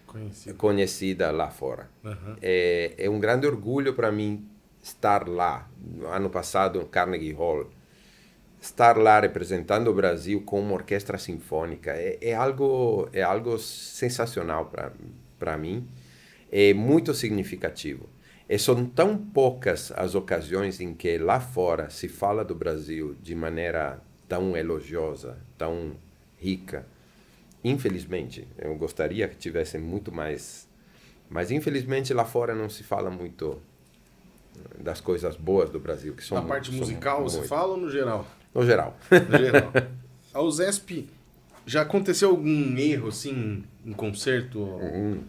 conhecida, conhecida lá fora. Uhum. É, é, um grande orgulho para mim estar lá. Ano passado, no Carnegie Hall, estar lá representando o Brasil com uma orquestra sinfônica é, é algo é algo sensacional para para mim, é muito significativo. E são tão poucas as ocasiões em que lá fora se fala do Brasil de maneira tão elogiosa, tão rica. Infelizmente, eu gostaria que tivesse muito mais, mas infelizmente lá fora não se fala muito das coisas boas do Brasil, que são Na parte musical você fala ou no geral? No geral. No geral. A USESP já aconteceu algum erro assim um concerto, uhum.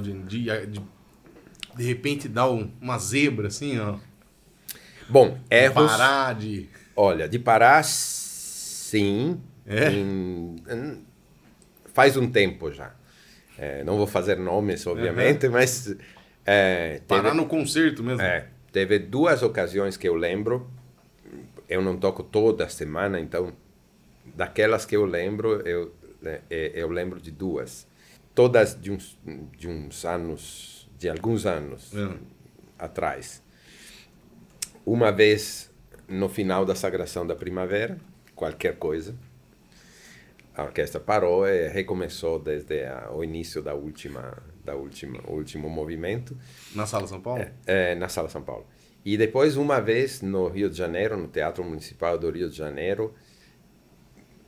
de, de, de, repente dar um, uma zebra, assim, ó. Bom, é De parar de... Olha, de parar, sim. É? Em, em, faz um tempo já. É, não vou fazer nomes, obviamente, mas... É, teve, parar no concerto mesmo. É, teve duas ocasiões que eu lembro. Eu não toco toda semana, então daquelas que eu lembro, eu né? É, é, eu lembro de duas. Todas de uns, de uns anos, de alguns anos é. atrás. Uma vez no final da Sagração da Primavera, qualquer coisa, a orquestra parou e recomeçou desde a, o início da última, da última, último movimento. Na Sala São Paulo? É, é, na Sala São Paulo. E depois, uma vez no Rio de Janeiro, no Teatro Municipal do Rio de Janeiro,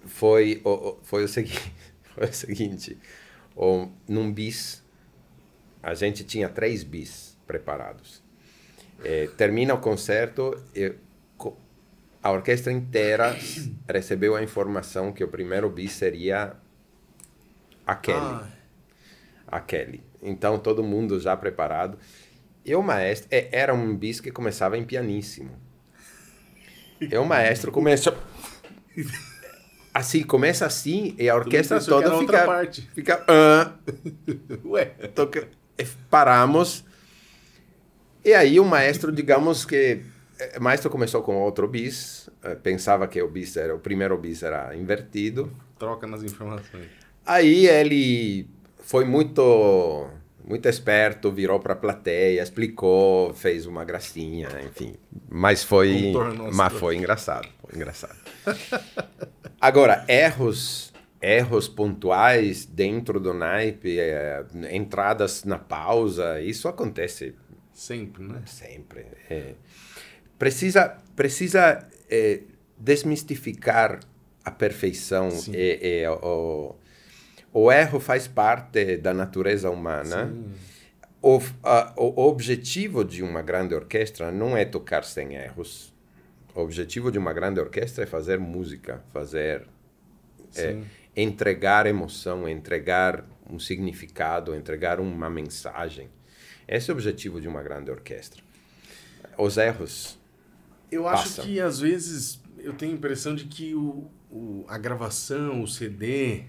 foi o, foi o seguinte, foi o seguinte o, num bis, a gente tinha três bis preparados. É, termina o concerto, a orquestra inteira recebeu a informação que o primeiro bis seria Kelly Ah. Kelly Então todo mundo já preparado. E o maestro, é, era um bis que começava em pianíssimo. E o maestro começou. assim, começa assim e a orquestra toda fica. Parte. Fica. Ué. Toca, eh, paramos. E aí o maestro, digamos que. Eh, o maestro começou com outro bis, eh, pensava que o bis era o primeiro bis era invertido. Troca nas informações. Aí ele foi muito muito esperto, virou para a plateia, explicou, fez uma gracinha, enfim. Mas foi, mas foi engraçado, foi engraçado. Agora, erros erros pontuais dentro do naipe, é, entradas na pausa, isso acontece sempre, né? Sempre. É. Precisa precisa é, desmistificar a perfeição e, e, é, é, o, o erro faz parte da natureza humana. O, a, o objetivo de uma grande orquestra não é tocar sem erros o objetivo de uma grande orquestra é fazer música, fazer é, entregar emoção, entregar um significado, entregar uma mensagem. Esse é o objetivo de uma grande orquestra. Os erros. Eu acho passam. que às vezes eu tenho a impressão de que o, o a gravação, o CD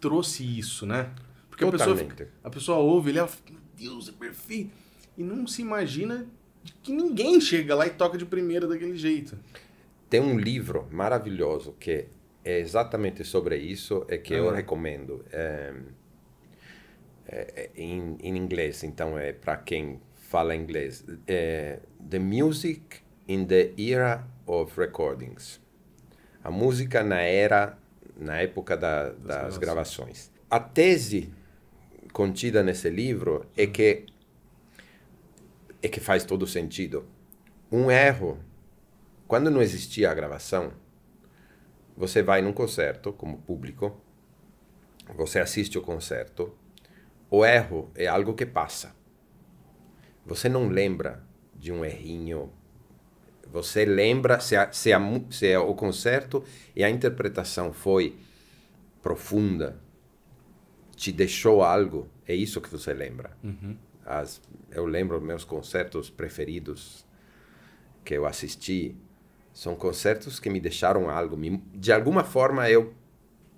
trouxe isso, né? Porque a pessoa, a pessoa ouve, ele, ah, Deus, é perfeito. E não se imagina que ninguém chega lá e toca de primeira daquele jeito. Tem um livro maravilhoso que é exatamente sobre isso é que ah. eu recomendo. É, é, é, em, em, inglês, então é para quem fala inglês. É, the Music in the Era of Recordings. A música na era, na época da, das, das gravações. gravações. A tese contida nesse livro é que é que faz todo sentido. Um erro, quando não existia a gravação, você vai num concerto como público, você assiste o concerto, o erro é algo que passa. Você não lembra de um errinho. Você lembra se, a, se, a, se a, o concerto e a interpretação foi profunda, te deixou algo, é isso que você lembra. Uhum. As, eu lembro meus concertos preferidos que eu assisti são concertos que me deixaram algo. Me, de alguma forma eu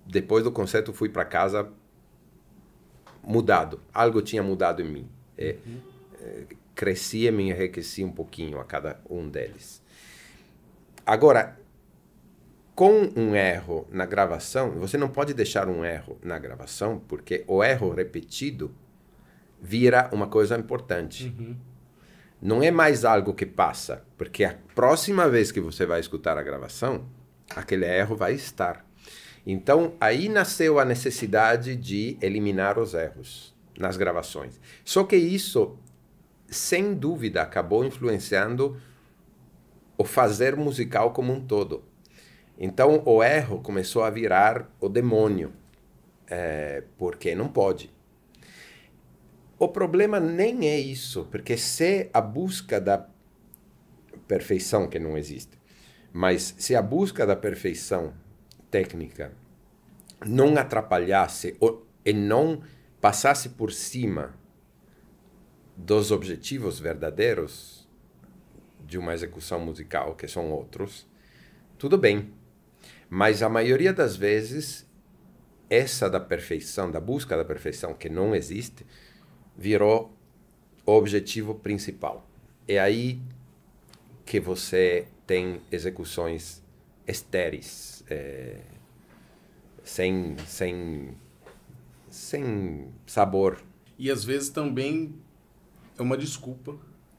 depois do concerto fui para casa mudado. Algo tinha mudado em mim. É, uhum. é, crescia, me enriquecia um pouquinho a cada um deles. Agora, com um erro na gravação, você não pode deixar um erro na gravação, porque o erro repetido vira uma coisa importante. Uhum. Não é mais algo que passa, porque a próxima vez que você vai escutar a gravação, aquele erro vai estar. Então, aí nasceu a necessidade de eliminar os erros nas gravações. Só que isso, sem dúvida, acabou influenciando o fazer musical como um todo. Então, o erro começou a virar o demônio, é, porque não pode. O problema nem é isso, porque se a busca da perfeição, que não existe, mas se a busca da perfeição técnica não atrapalhasse ou, e não passasse por cima dos objetivos verdadeiros de uma execução musical, que são outros, tudo bem. Mas a maioria das vezes, essa da perfeição, da busca da perfeição, que não existe, virou o objetivo principal. É aí que você tem execuções estéreis, é, sem, sem, sem sabor. E às vezes também é uma desculpa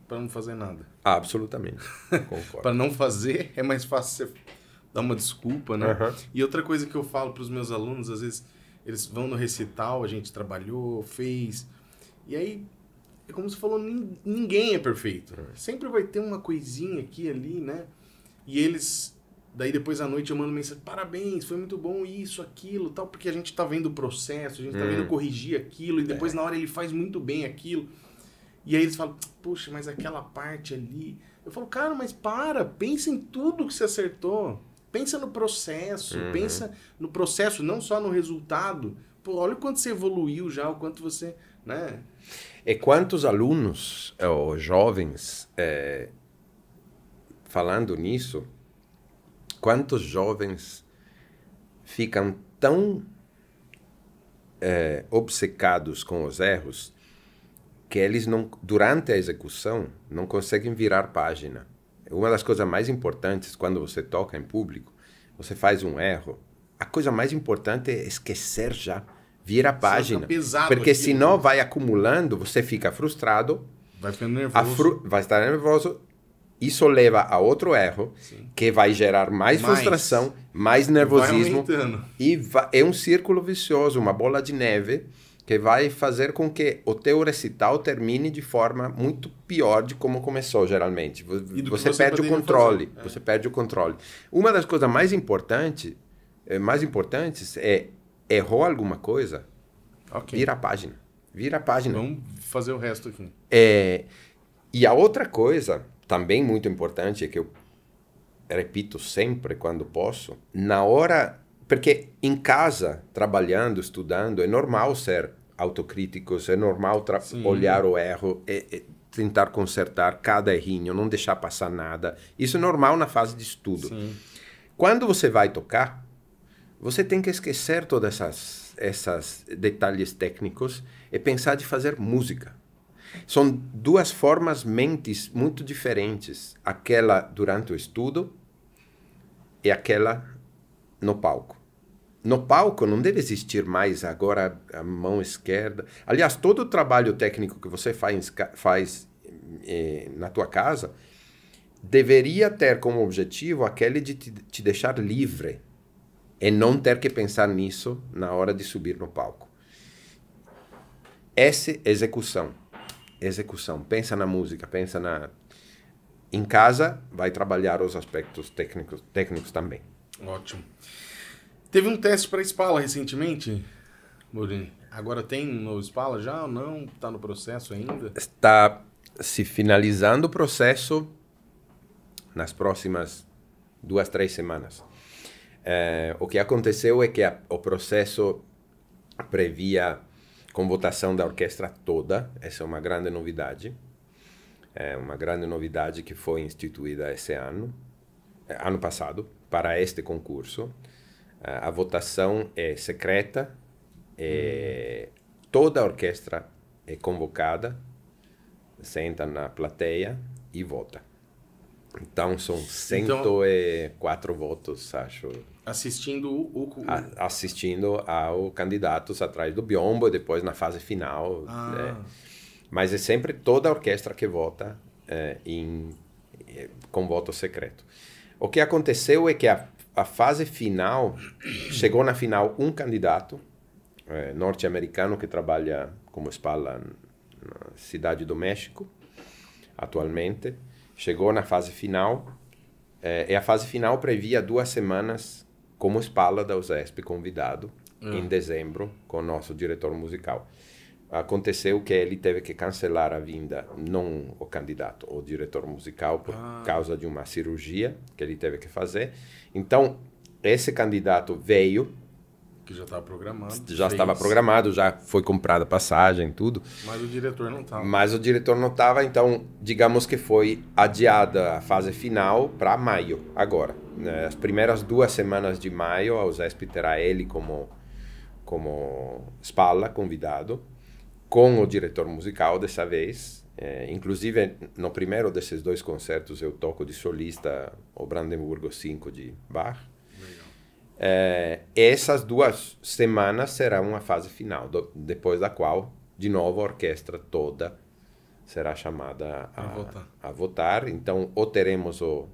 para não fazer nada. Ah, absolutamente. Concordo. para não fazer é mais fácil você dar uma desculpa, né? Uhum. E outra coisa que eu falo para os meus alunos, às vezes eles vão no recital, a gente trabalhou, fez, e aí, é como se falou, ninguém é perfeito. Né? Sempre vai ter uma coisinha aqui ali, né? E eles, daí depois à noite eu mando mensagem, parabéns, foi muito bom isso, aquilo, tal, porque a gente tá vendo o processo, a gente hum. tá vendo hum. corrigir aquilo, e depois é. na hora ele faz muito bem aquilo. E aí eles falam, puxa, mas aquela parte ali. Eu falo, cara, mas para, pensa em tudo que você acertou. Pensa no processo, uhum. pensa no processo, não só no resultado. Pô, olha o quanto você evoluiu já, o quanto você, né? E quantos alunos eh, ou jovens, é, falando nisso, quantos jovens ficam tão é, obcecados com os erros que eles não, durante a execução, não conseguem virar página. Uma das coisas mais importantes quando você toca em público, você faz um erro, a coisa mais importante é esquecer já. Vira a página. porque aqui, senão né? vai acumulando, você fica frustrado. Vai ficando nervoso. Fru... Vai estar nervoso. Isso leva a outro erro, Sim. que vai gerar mais, mais, frustração, mais nervosismo. Vai e é um círculo vicioso, uma bola de neve, que vai fazer com que o teu recital termine de forma muito pior de como começou, geralmente. Você, você, perde o controle. É. Você perde o controle. Uma das coisas mais importante eh, mais importantes é errou alguma coisa, okay. vira a página. Vira a página. Vamos fazer o resto aqui. É, e a outra coisa, também muito importante, é que eu repito sempre quando posso, na hora. Porque em casa, trabalhando, estudando, é normal ser autocríticos, é normal olhar o erro, é, é tentar consertar cada errinho, não deixar passar nada. Isso é normal na fase de estudo. Sim. Quando você vai tocar, você tem que esquecer todas essas essas detalhes técnicos e pensar de fazer música. São duas formas mentes muito diferentes, aquela durante o estudo e aquela no palco. No palco não deve existir mais agora a mão esquerda. Aliás, todo o trabalho técnico que você faz, faz eh, na tua casa deveria ter como objetivo aquele de te, te deixar livre é não ter que pensar nisso na hora de subir no palco. Essa execução, execução, pensa na música, pensa na em casa vai trabalhar os aspectos técnicos, técnicos também. Ótimo. Teve um teste para Spala recentemente, Mourinho. Agora tem no Spala já ou não? Está no processo ainda? Está se finalizando o processo nas próximas duas, três semanas. É, o que aconteceu é que a, o processo previa convocação da orquestra toda, essa é uma grande novidade, é uma grande novidade que foi instituída esse ano, eh, ano passado, para este concurso. Eh, a votação é secreta, é, toda a orquestra é convocada, senta na plateia e vota. Então são 104 então, votos, acho. Assistindo o... Ah, a, assistindo ao candidatos atrás do biombo, depois na fase final. Ah. Né? Mas é sempre toda a orquestra que vota é, em, é, com voto secreto. O que aconteceu é que a, a fase final, chegou na final um candidato é, norte-americano que trabalha como espalha na cidade do México, atualmente. Chegou na fase final. É, e a fase final previa duas semanas como espalha da USESP convidado uhum. em dezembro com o nosso diretor musical. Aconteceu que ele teve que cancelar a vinda, não o candidato, o diretor musical, por ah. causa de uma cirurgia que ele teve que fazer. Então, esse candidato veio que já estava programado. Já fez. estava programado, já foi comprada a passagem, tudo. Mas o diretor não estava. Mas o diretor não estava, então digamos que foi adiada a fase final para maio, agora. Né? As primeiras duas semanas de maio, a USESP terá ele como, como Spalla, convidado, com o diretor musical dessa vez. É, inclusive, no primeiro desses dois concertos, eu toco de solista o Brandenburgo 5 de Bach é, essas duas semanas será uma fase final, do, depois da qual, de novo, a orquestra toda será chamada a, a, votar. a votar. Então, ou teremos o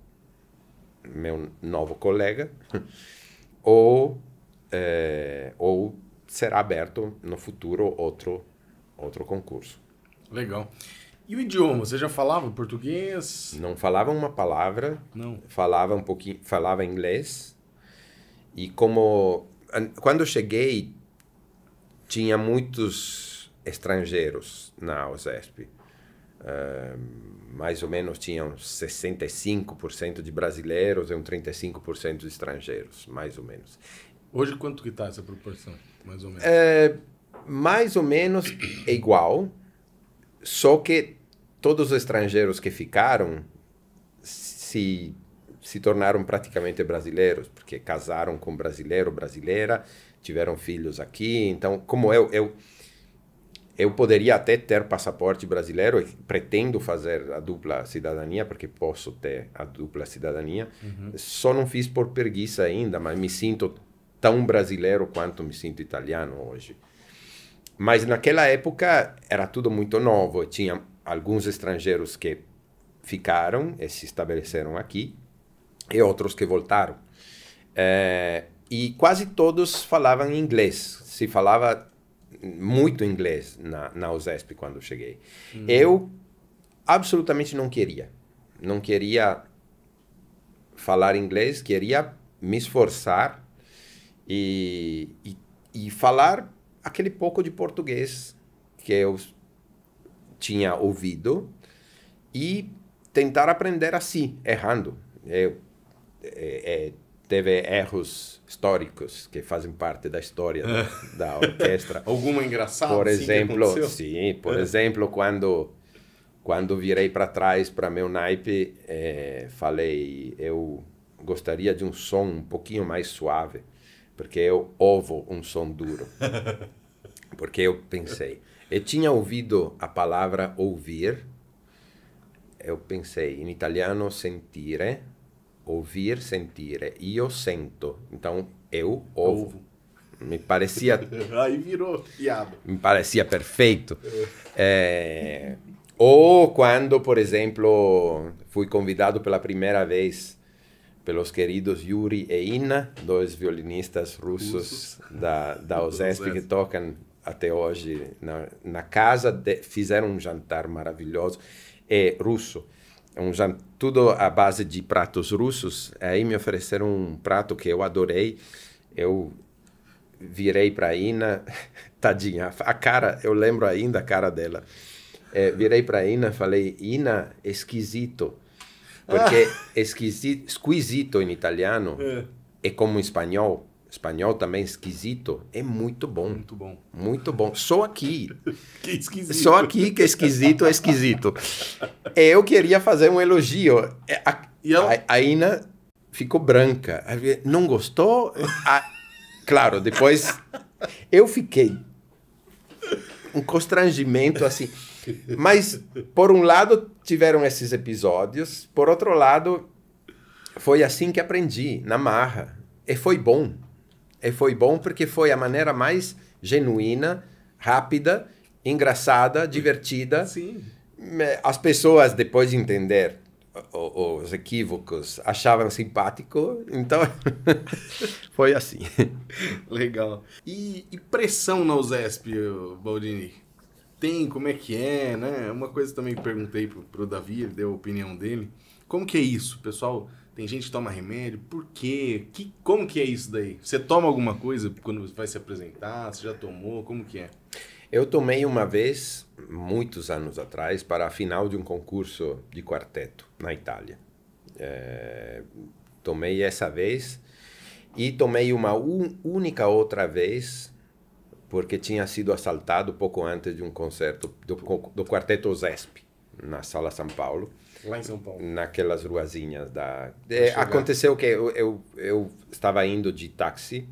meu novo colega, ou, é, ou será aberto no futuro outro, outro concurso. Legal. E o idioma? Você já falava português? Não falava uma palavra. Não. Falava um pouquinho, falava inglês e como quando cheguei tinha muitos estrangeiros na OSESP. Uh, ah, mais ou menos tinham 65% de brasileiros e um 35% de estrangeiros, mais ou menos. Hoje quanto que está essa proporção, mais ou menos? É, mais ou menos é igual, só que todos os estrangeiros que ficaram se se tornaram praticamente brasileiros, porque casaram com brasileiro, brasileira, tiveram filhos aqui. Então, como eu, eu, eu poderia até ter passaporte brasileiro, pretendo fazer a dupla cidadania, porque posso ter a dupla cidadania, uhum. só não fiz por preguiça ainda, mas me sinto tão brasileiro quanto me sinto italiano hoje. Mas naquela época era tudo muito novo, tinha alguns estrangeiros que ficaram e se estabeleceram aqui, e outros que voltaram. É, e quase todos falavam inglês. Se falava muito inglês na, na USESP quando eu cheguei. Uhum. Eu absolutamente não queria. Não queria falar inglês, queria me esforçar e, e, e falar aquele pouco de português que eu tinha ouvido e tentar aprender assim, errando. Eu é, é, teve erros históricos que fazem parte da história da, é. da orquestra. Alguma engraçada? Por exemplo, sim, por é. exemplo, quando quando virei para trás para meu naipe, é, falei eu gostaria de um som um pouquinho mais suave, porque eu ovo um som duro. Porque eu pensei, eu tinha ouvido a palavra ouvir, eu pensei em italiano sentire, ouvir, sentir. eu sento. Então, eu ovo. Me parecia. Aí virou piada. Me parecia perfeito. É... Ou quando, por exemplo, fui convidado pela primeira vez pelos queridos Yuri e Inna dois violinistas russos, russos. da, da OZESP que tocam até hoje na, na casa, de, fizeram um jantar maravilhoso. É russo um tudo à base de pratos russos. Aí me ofereceram um prato que eu adorei. Eu virei para a Ina, tadinha, a cara, eu lembro ainda a cara dela. É, virei para a Ina, falei: "Ina, esquisito". Porque ah. esquisito, esquisito em italiano é, é como em espanhol espanhol também esquisito, é muito bom. Muito bom. Muito bom. Só aqui. que esquisito. Só aqui que é esquisito é esquisito. É, eu queria fazer um elogio. É, a, a, a Ina ficou branca. Não gostou? A, claro, depois eu fiquei um constrangimento assim. Mas, por um lado, tiveram esses episódios, por outro lado, foi assim que aprendi, na marra. E foi bom. E é, foi bom porque foi a maneira mais genuína, rápida, engraçada, divertida. Sim. As pessoas, depois de entender os equívocos, achavam simpático, então foi assim. Legal. E, e pressão na USESP, Baldini? Tem, como é que é, né? Uma coisa também que perguntei pro, pro Davi, ele deu a opinião dele. Como que é isso, pessoal? Tem gente que toma remédio. Por quê? Que, como que é isso daí? Você toma alguma coisa quando vai se apresentar? Você já tomou? Como que é? Eu tomei uma vez, muitos anos atrás, para a final de um concurso de quarteto na Itália. É, tomei essa vez e tomei uma un, única outra vez porque tinha sido assaltado pouco antes de um concerto do, do Quarteto Zesp na Sala São Paulo. Lá em São Paulo. Naquelas ruazinhas da. É, aconteceu que eu, eu, eu, estava indo de táxi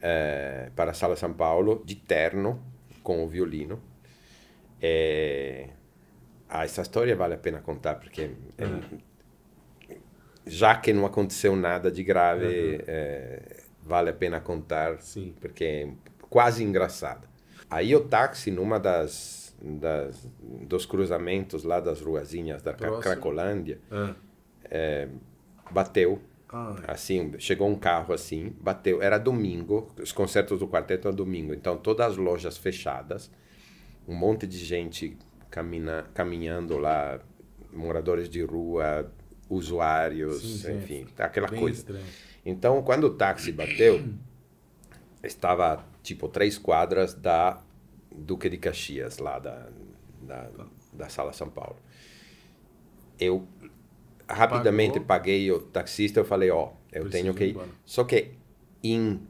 é, para a Sala São Paulo, de terno, com o violino. É... Ah, essa história vale a pena contar, porque uhum. já que não aconteceu nada de grave, uhum. vale a pena contar, Sim. porque é quase engraçado. Aí o táxi, numa das das, dos cruzamentos lá das ruazinhas da Próximo. Cracolândia, é, é bateu. Ah, é. Assim, chegou um carro assim, bateu. Era domingo, os concertos do quarteto era é domingo, então todas as lojas fechadas, um monte de gente camina, caminhando lá, moradores de rua, usuários, sim, enfim, aquela Bem coisa. Estranho. Então, quando o táxi bateu, estava tipo três quadras da Duque de Caxias, lá da, da, da Sala São Paulo. Eu rapidamente Pagou. paguei o taxista, eu falei, ó, oh, eu Preciso tenho que ir. Embora. Só que em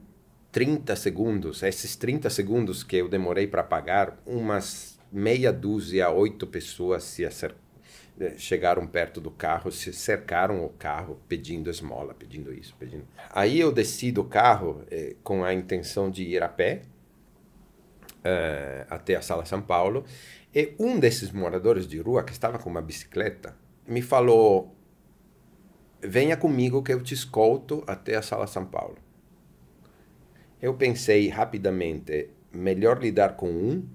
30 segundos, esses 30 segundos que eu demorei para pagar, umas meia dúzia, oito pessoas se acercaram eh, chegaram perto do carro, se cercaram o carro pedindo esmola, pedindo isso, pedindo. Aí eu desci do carro eh, com a intenção de ir a pé uh, até a Sala São Paulo. E um desses moradores de rua que estava com uma bicicleta me falou: venha comigo que eu te escolto até a Sala São Paulo. Eu pensei rapidamente: melhor lidar com um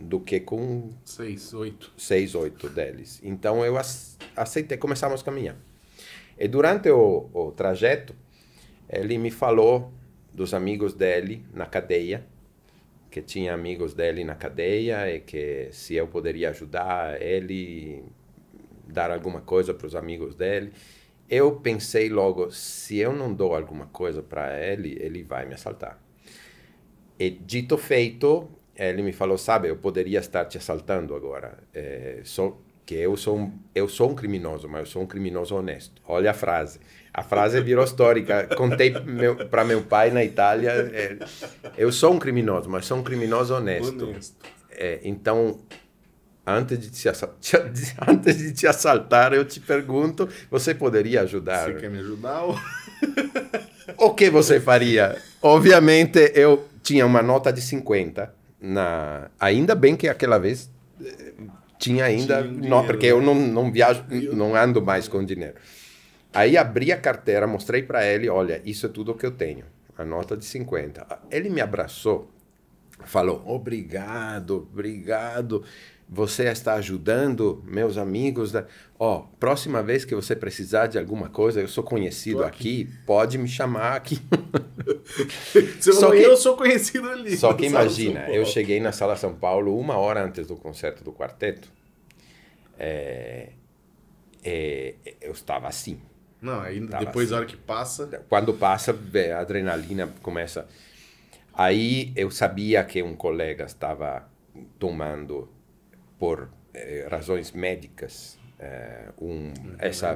do que com. Seis, oito. Seis, oito deles. Então eu aceitei, começamos a caminhar. E durante o, o trajeto, ele me falou dos amigos dele na cadeia que tinha amigos dele na cadeia e que se eu poderia ajudar ele dar alguma coisa para os amigos dele eu pensei logo se eu não dou alguma coisa para ele ele vai me assaltar e dito feito ele me falou sabe eu poderia estar te assaltando agora é, só que eu sou um, eu sou um criminoso mas eu sou um criminoso honesto olha a frase a frase virou histórica. Contei para meu pai na Itália. É, eu sou um criminoso, mas sou um criminoso honesto. honesto. É, então, antes de, te assaltar, antes de te assaltar, eu te pergunto: você poderia ajudar? Você quer me ajudar? Ou... o que você faria? Obviamente, eu tinha uma nota de 50. Na... Ainda bem que aquela vez eh, tinha ainda. Tinha não, porque eu né? não, não viajo, não ando mais com dinheiro. Aí abri a carteira, mostrei para ele, olha, isso é tudo o que eu tenho, a nota de 50. Ele me abraçou, falou, obrigado, obrigado, você está ajudando meus amigos. Ó, da... próxima vez que você precisar de alguma coisa, eu sou conhecido aqui. aqui. pode me chamar aqui. você só falou, que, eu sou conhecido ali. Só que imagina, eu cheguei na Sala São Paulo uma hora antes do concerto do quarteto. É, é, eu estava assim. Não, aí Tava tá, depois assim. da hora que passa. Quando passa, a adrenalina começa. Aí eu sabia que um colega estava tomando, por eh, razões médicas, eh, um, uhum. essa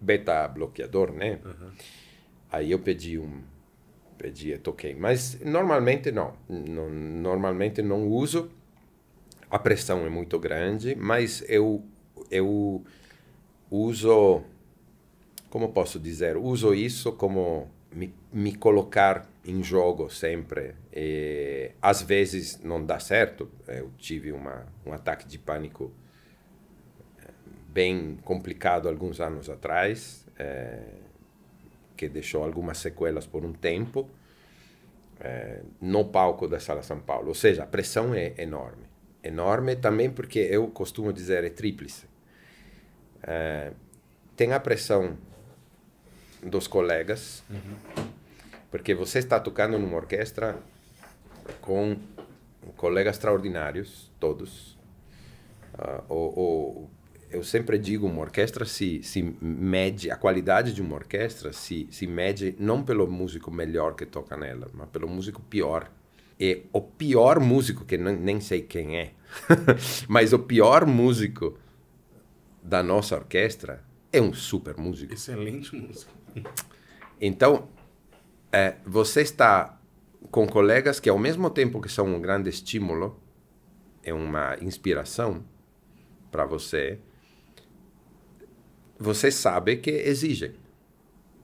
beta-bloqueador, né? Uhum. Aí eu pedi um. Pedi e toquei. Mas normalmente não. não. Normalmente não uso. A pressão é muito grande, mas eu, eu uso como posso dizer, uso isso como me, me colocar em jogo sempre. E, às vezes não dá certo. Eu tive uma, um ataque de pânico eh, bem complicado alguns anos atrás, é, que deixou algumas sequelas por um tempo, é, no palco da Sala São Paulo. Ou seja, a pressão é enorme. Enorme também porque eu costumo dizer é tríplice. É, tem a pressão dos colegas, uhum. porque você está tocando numa orquestra com colegas extraordinários, todos. Uh, ah, ou, ou, eu sempre digo, uma orquestra se, se mede, a qualidade de uma orquestra se, se mede não pelo músico melhor que toca nela, mas pelo músico pior. E o pior músico, que nem, nem sei quem é, mas o pior músico da nossa orquestra é um super músico. Excelente músico. Então, é, você está com colegas que, ao mesmo tempo que são um grande estímulo, é uma inspiração para você, você sabe que exigem.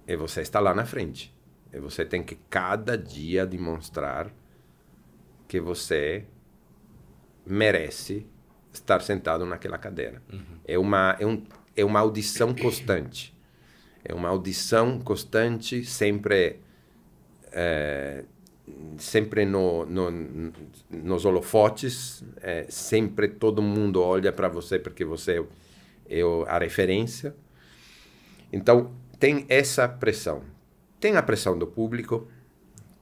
E você está lá na frente. E você tem que cada dia demonstrar que você merece estar sentado naquela cadeira. Uhum. É, uma, é, um, é uma audição constante é uma audição constante, sempre é, sempre no, no, nos holofotes, é, sempre todo mundo olha para você porque você é a referência. Então, tem essa pressão. Tem a pressão do público,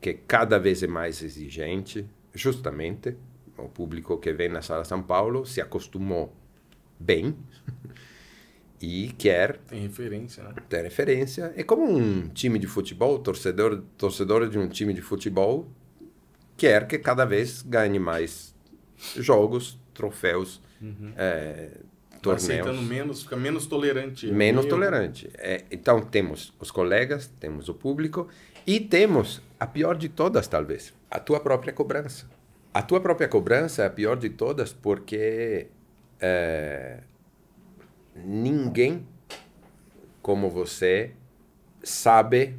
que é cada vez é mais exigente, justamente. O público que vem na Sala São Paulo se acostumou bem e quer tem referência né? tem referência é como um time de futebol torcedor torcedor de um time de futebol quer que cada vez ganhe mais jogos troféus uhum. é, tá torneios aceitando menos fica menos tolerante né? menos meio... tolerante é, então temos os colegas temos o público e temos a pior de todas talvez a tua própria cobrança a tua própria cobrança é a pior de todas porque é, ninguém como você sabe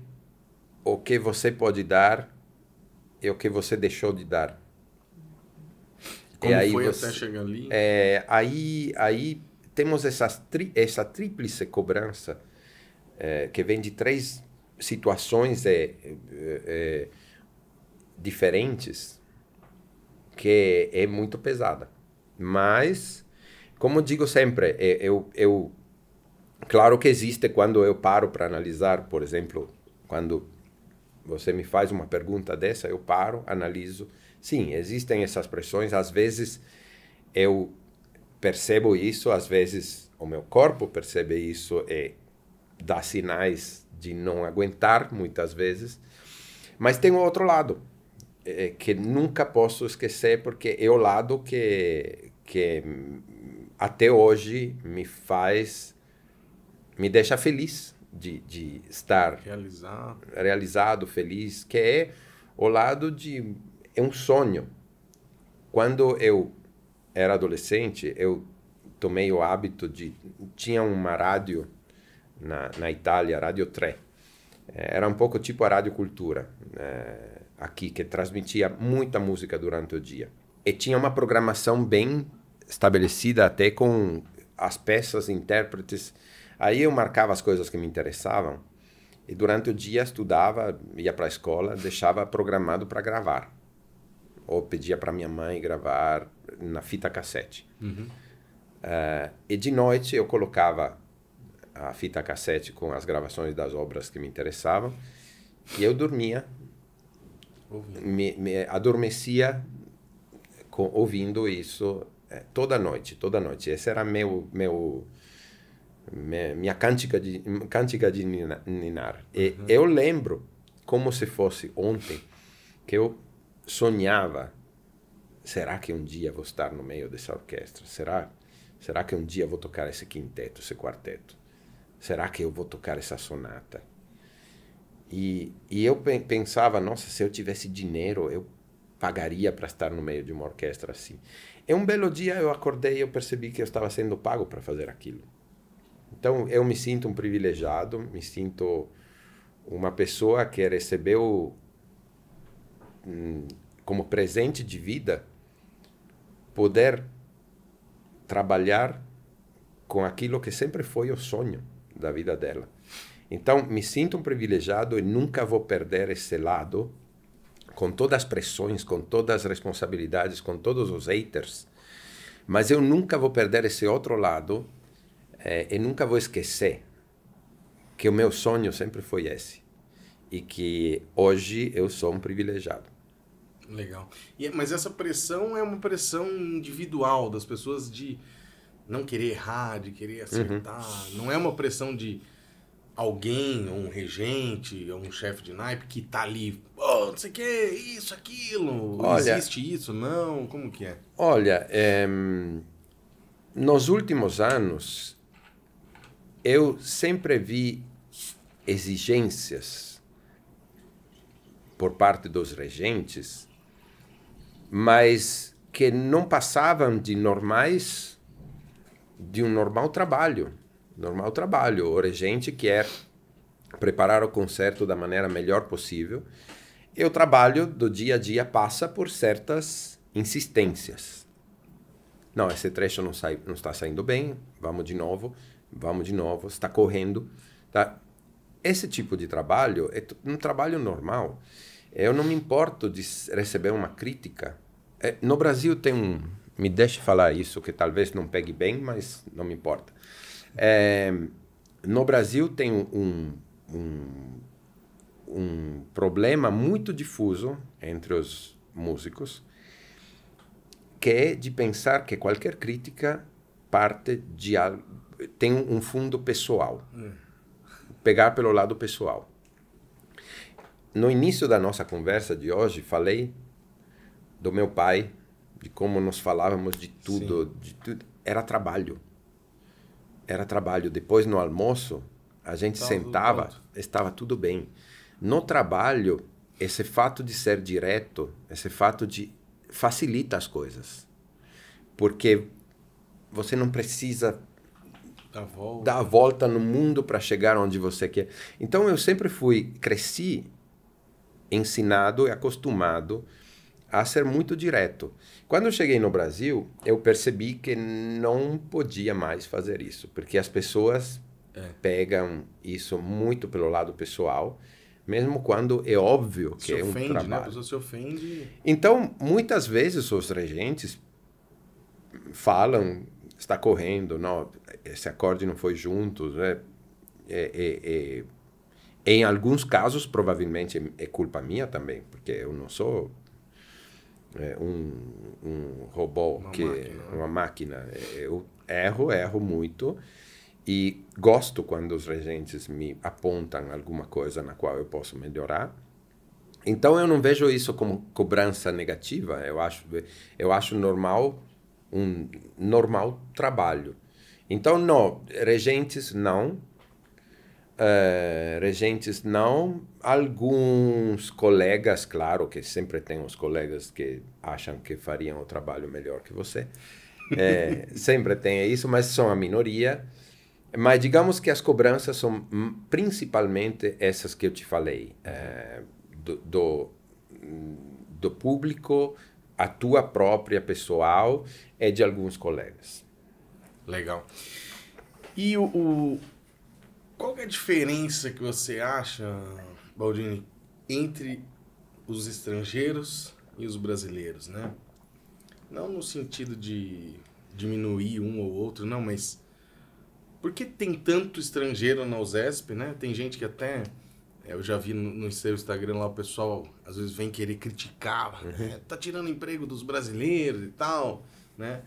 o que você pode dar e o que você deixou de dar. Como e aí foi você, até chegar ali? É, aí, aí temos essa, tri, essa tríplice cobrança é, que vem de três situações é, é, é diferentes que é muito pesada. Mas como digo sempre, eh, eu, eu claro que existe quando eu paro para analisar, por exemplo, quando você me faz uma pergunta dessa, eu paro, analiso. Sim, existem essas pressões. Às vezes eu percebo isso, às vezes o meu corpo percebe isso e dá sinais de não aguentar, muitas vezes. Mas tem o outro lado, eh, que nunca posso esquecer, porque é o lado que, que até hoje me faz, me deixa feliz de, de estar realizado. realizado, feliz, que é o lado de, é um sonho. Quando eu era adolescente, eu tomei o hábito de, tinha uma rádio na, na Itália, Rádio 3, eh, era um pouco tipo a Rádio Cultura, é, aqui, que transmitia muita música durante o dia. E tinha uma programação bem estabelecida até com as peças, intérpretes. Aí eu marcava as coisas que me interessavam e durante o dia estudava, ia para a escola, deixava programado para gravar. Ou pedia para minha mãe gravar na fita cassete. Uhum. Uh, e de noite eu colocava a fita cassete com as gravações das obras que me interessavam e eu dormia, me, me adormecia com, ouvindo isso é, toda noite, toda noite. Essa era meu, meu minha cântica de cântica de ninar. E uhum. eu lembro como se fosse ontem que eu sonhava será que um dia vou estar no meio dessa orquestra? Será será que um dia vou tocar esse quinteto, esse quarteto? Será que eu vou tocar essa sonata? E, e eu pensava, nossa, se eu tivesse dinheiro, eu pagaria para estar no meio de uma orquestra assim. E é um belo dia eu acordei e eu percebi que eu estava sendo pago para fazer aquilo. Então eu me sinto um privilegiado, me sinto uma pessoa que recebeu hum, como presente de vida poder trabalhar com aquilo que sempre foi o sonho da vida dela. Então me sinto um privilegiado e nunca vou perder esse lado com todas as pressões, com todas as responsabilidades, com todos os haters. Mas eu nunca vou perder esse outro lado é, e nunca vou esquecer que o meu sonho sempre foi esse e que hoje eu sou um privilegiado. Legal. E, é, mas essa pressão é uma pressão individual das pessoas de não querer errar, de querer acertar. Uhum. Não é uma pressão de alguém, um regente, um chefe de naipe que tá ali, oh, não sei o que, isso, aquilo, olha, existe isso, não, como que é? Olha, é, nos últimos anos, eu sempre vi exigências por parte dos regentes, mas que não passavam de normais, de um normal trabalho normal trabalho. O é gente quer é preparar o concerto da maneira melhor possível. E o trabalho do dia a dia passa por certas insistências. Não, esse trecho não, sai, não está saindo bem, vamos de novo, vamos de novo, está correndo. Tá? Esse tipo de trabalho é um trabalho normal. Eu não me importo de receber uma crítica. É, no Brasil tem um. Me deixe falar isso, que talvez não pegue bem, mas não me importa é, no Brasil tem um, um, um problema muito difuso entre os músicos, que é de pensar que qualquer crítica parte de tem um fundo pessoal. Hum. Pegar pelo lado pessoal. No início da nossa conversa de hoje, falei do meu pai, de como nós falávamos de tudo, Sim. de tudo. Era trabalho era trabalho. Depois no almoço, a gente estava sentava, tudo estava tudo bem. No trabalho, esse fato de ser direto, esse fato de facilita as coisas. Porque você não precisa dar a volta, dar a volta no mundo para chegar onde você quer. Então eu sempre fui, cresci ensinado e acostumado a ser muito direto. Quando eu cheguei no Brasil, eu percebi que não podia mais fazer isso, porque as pessoas é. pegam isso muito pelo lado pessoal, mesmo quando é óbvio que se é um ofende, trabalho. Né? A pessoa se ofende. Então, muitas vezes os regentes falam, está correndo, não, esse acorde não foi junto, né? É, é, é, em alguns casos, provavelmente é culpa minha também, porque eu não sou é, um, um robô, uma que máquina. Né? uma máquina. É, eu erro, erro muito. E gosto quando os regentes me apontam alguma coisa na qual eu posso melhorar. Então eu não vejo isso como cobrança negativa. Eu acho, eu acho normal um normal trabalho. Então, não, regentes não, Uh, regentes não, alguns colegas, claro que sempre tem os colegas que acham que fariam o trabalho melhor que você, é, sempre tem isso, mas são a minoria. Mas digamos que as cobranças são hum, principalmente essas que eu te falei, é, do, do, hum, do público, a tua própria pessoal é de alguns colegas. Legal. E o, o qual é a diferença que você acha, Baldini, entre os estrangeiros e os brasileiros, né? Não no sentido de diminuir um ou outro, não, mas por que tem tanto estrangeiro na USESP, né? Tem gente que até é, eu já vi no, seu Instagram lá o pessoal às vezes vem querer criticar, né? tá tirando emprego dos brasileiros e tal, né?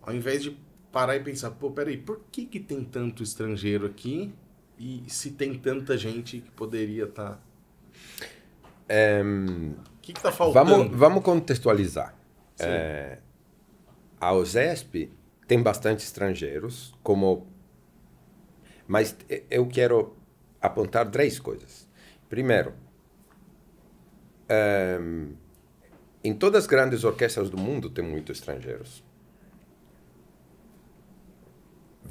Ao invés de parar e pensar, pô, peraí, por que que tem tanto estrangeiro aqui e se tem tanta gente que poderia estar? Tá... o que está faltando? Vamos, vamos contextualizar. É, a OSESP tem bastante estrangeiros, como, mas eu quero apontar três coisas. Primeiro, em todas as grandes orquestras do mundo tem muitos estrangeiros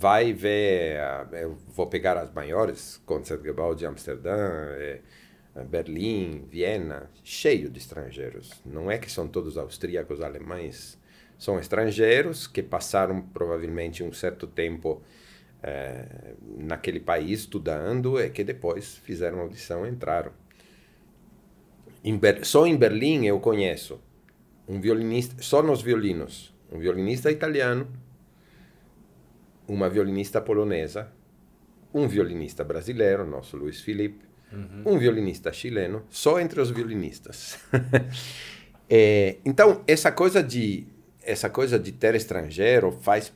vai ver, eh, eu vou pegar as maiores, concertos de Amsterdã, eh, Berlim, Viena, cheio de estrangeiros. Não é que são todos austríacos, alemães, são estrangeiros que passaram provavelmente um certo tempo é, naquele país estudando e que depois fizeram audição e entraram. Em Ber... Só em Berlim eu conheço um violinista, só nos violinos, um violinista italiano uma violinista polonesa, um violinista brasileiro, nosso Luiz Felipe, uhum. um violinista chileno, só entre os violinistas. é, então, essa coisa de essa coisa de ter estrangeiro faz,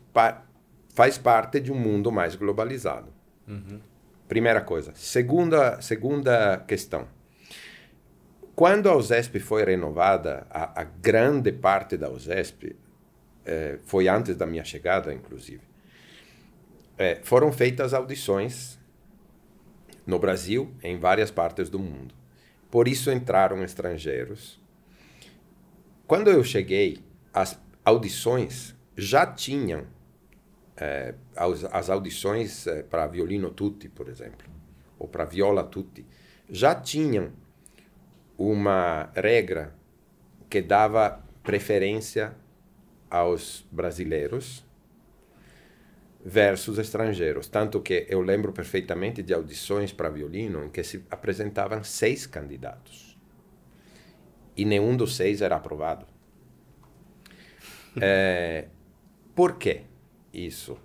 faz parte de um mundo mais globalizado. Uhum. Primeira coisa. Segunda, segunda questão. Quando a USESP foi renovada, a, a grande parte da USESP eh, foi antes da minha chegada, inclusive é, foram feitas audições no Brasil, em várias partes do mundo. Por isso entraram estrangeiros. Quando eu cheguei, as audições já tinham é, as, as, audições é, para violino tutti, por exemplo, ou para viola tutti, já tinham uma regra que dava preferência aos brasileiros versus estrangeiros. Tanto que eu lembro perfeitamente de audições para violino em que se apresentavam seis candidatos e nenhum dos seis era aprovado. É, por que isso?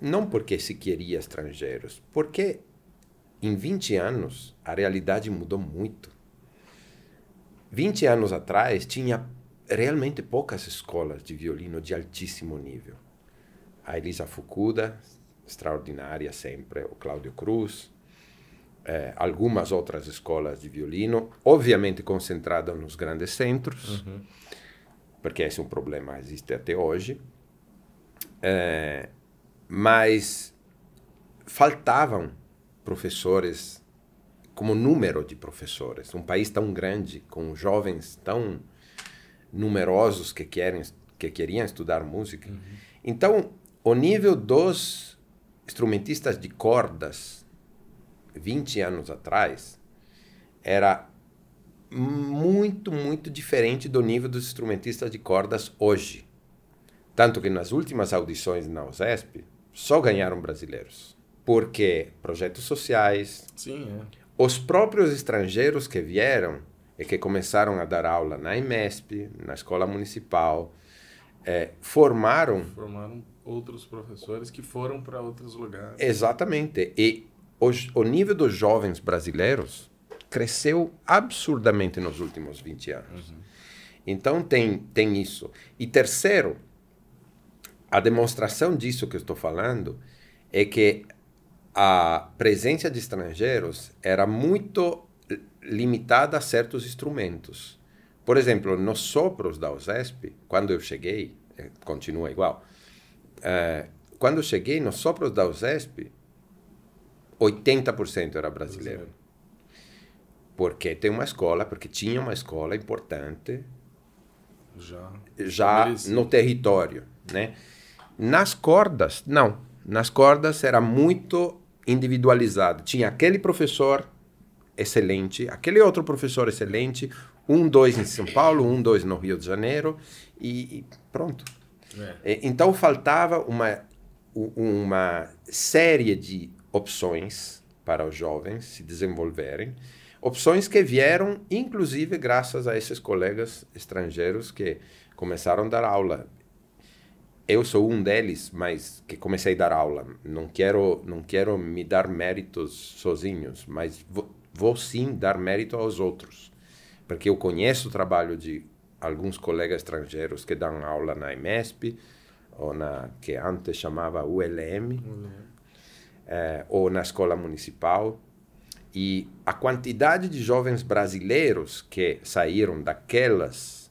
Não porque se queria estrangeiros, porque em 20 anos a realidade mudou muito. 20 anos atrás tinha realmente poucas escolas de violino de altíssimo nível a Elisa Fukuda, extraordinária sempre, o Cláudio Cruz, eh, algumas outras escolas de violino, obviamente concentrada nos grandes centros, uhum. porque esse é um problema que existe até hoje. Eh, mas faltavam professores, como número de professores. Um país tão grande, com jovens tão numerosos que, querem, que queriam estudar música. Uhum. Então, o nível dos instrumentistas de cordas 20 anos atrás era muito, muito diferente do nível dos instrumentistas de cordas hoje. Tanto que nas últimas audições na OSESP só ganharam brasileiros. Porque projetos sociais, Sim, é. os próprios estrangeiros que vieram e que começaram a dar aula na IMESP, na escola municipal, é, formaram. Formaram outros professores que foram para outros lugares. Exatamente. E o, o nível dos jovens brasileiros cresceu absurdamente nos últimos 20 anos. Uhum. Então, tem, tem isso. E terceiro, a demonstração disso que eu estou falando é que a presença de estrangeiros era muito limitada a certos instrumentos. Por exemplo, nos sopros da OSESP, quando eu cheguei, eh, continua igual, uh, quando eu cheguei, nos sopros da OSESP, 80% era brasileiro. Porque tem uma escola, porque tinha uma escola importante já, já no território, né? Nas cordas, não. Nas cordas era muito individualizado. Tinha aquele professor excelente, aquele outro professor excelente, um, dois em São Paulo, um, dois no Rio de Janeiro e, e pronto. É. é então faltava uma, uma série de opções para os jovens se desenvolverem, opções que vieram inclusive graças a esses colegas estrangeiros que começaram a dar aula. Eu sou um deles, mas que comecei a dar aula. Não quero, não quero me dar méritos sozinhos, mas vou, vou sim dar mérito aos outros porque eu conheço o trabalho de alguns colegas estrangeiros que dão aula na IMESP, ou na que antes chamava ULM, uhum. é, eh, ou na escola municipal. E a quantidade de jovens brasileiros que saíram daquelas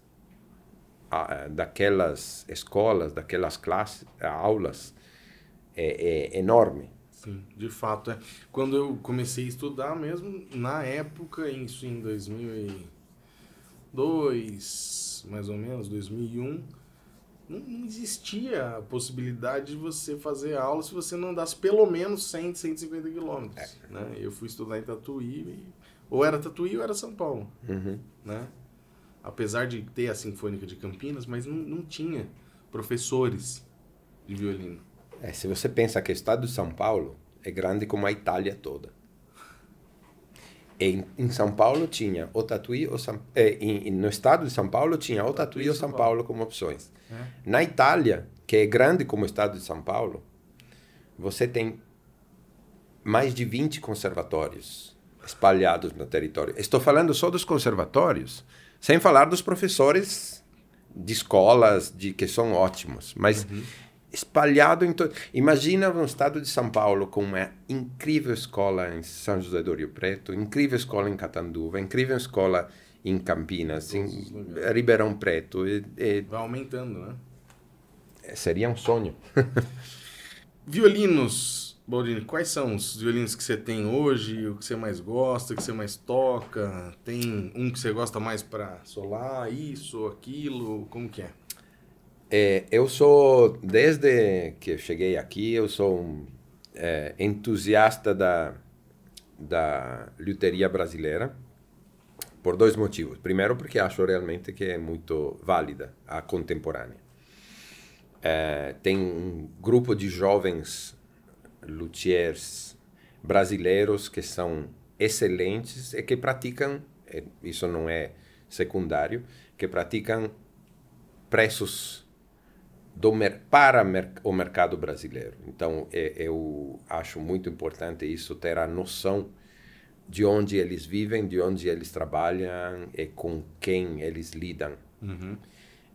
a, daquelas escolas, daquelas classes, aulas, é, é enorme. Sim, de fato. É. Quando eu comecei a estudar mesmo, na época, isso em 2000 2002, mais ou menos, 2001, não existia a possibilidade de você fazer aula se você não andasse pelo menos 100, 150 quilômetros. É. Né? Eu fui estudar em Tatuí, ou era Tatuí ou era São Paulo. Uhum. Né? Apesar de ter a Sinfônica de Campinas, mas não, não tinha professores de violino. É, se você pensa que o estado de São Paulo é grande como a Itália toda em, em, São Paulo tinha o Tatuí, o São, eh, em, no estado de São Paulo tinha o Tatuí ou São Paulo, Paulo como opções. É. Na Itália, que é grande como o estado de São Paulo, você tem mais de 20 conservatórios espalhados no território. Estou falando só dos conservatórios, sem falar dos professores de escolas de que são ótimos, mas uhum espalhado em todo. Imagina um estado de São Paulo com uma incrível escola em São José do Rio Preto, incrível escola em Catanduva, incrível escola em Campinas, em Ribeirão Preto. E, e... Vai aumentando, né? Seria um sonho. violinos, Baldini, quais são os violinos que você tem hoje? O que você mais gosta, o que você mais toca? Tem um que você gosta mais para solar, isso, aquilo? Como que é? É, eu sou, desde que cheguei aqui, eu sou um é, entusiasta da, da luteria brasileira por dois motivos. Primeiro, porque acho realmente que é muito válida a contemporânea. É, tem um grupo de jovens luthiers brasileiros que são excelentes e que praticam, é, isso não é secundário, que praticam preços do para mer o mercado brasileiro. Então, é, eu acho muito importante isso, ter a noção de onde eles vivem, de onde eles trabalham e com quem eles lidam. Uhum.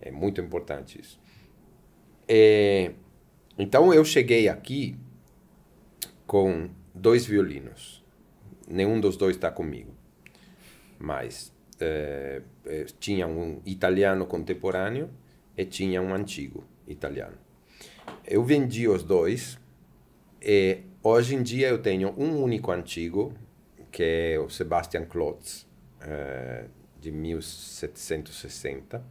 É muito importante isso. É, então, eu cheguei aqui com dois violinos. Nenhum dos dois está comigo. Mas é, é, tinha um italiano contemporâneo e tinha um antigo italiano. Eu vendi os dois e hoje em dia eu tenho um único antigo, que é o Sebastian Klotz, uh, eh, de 1760, uh,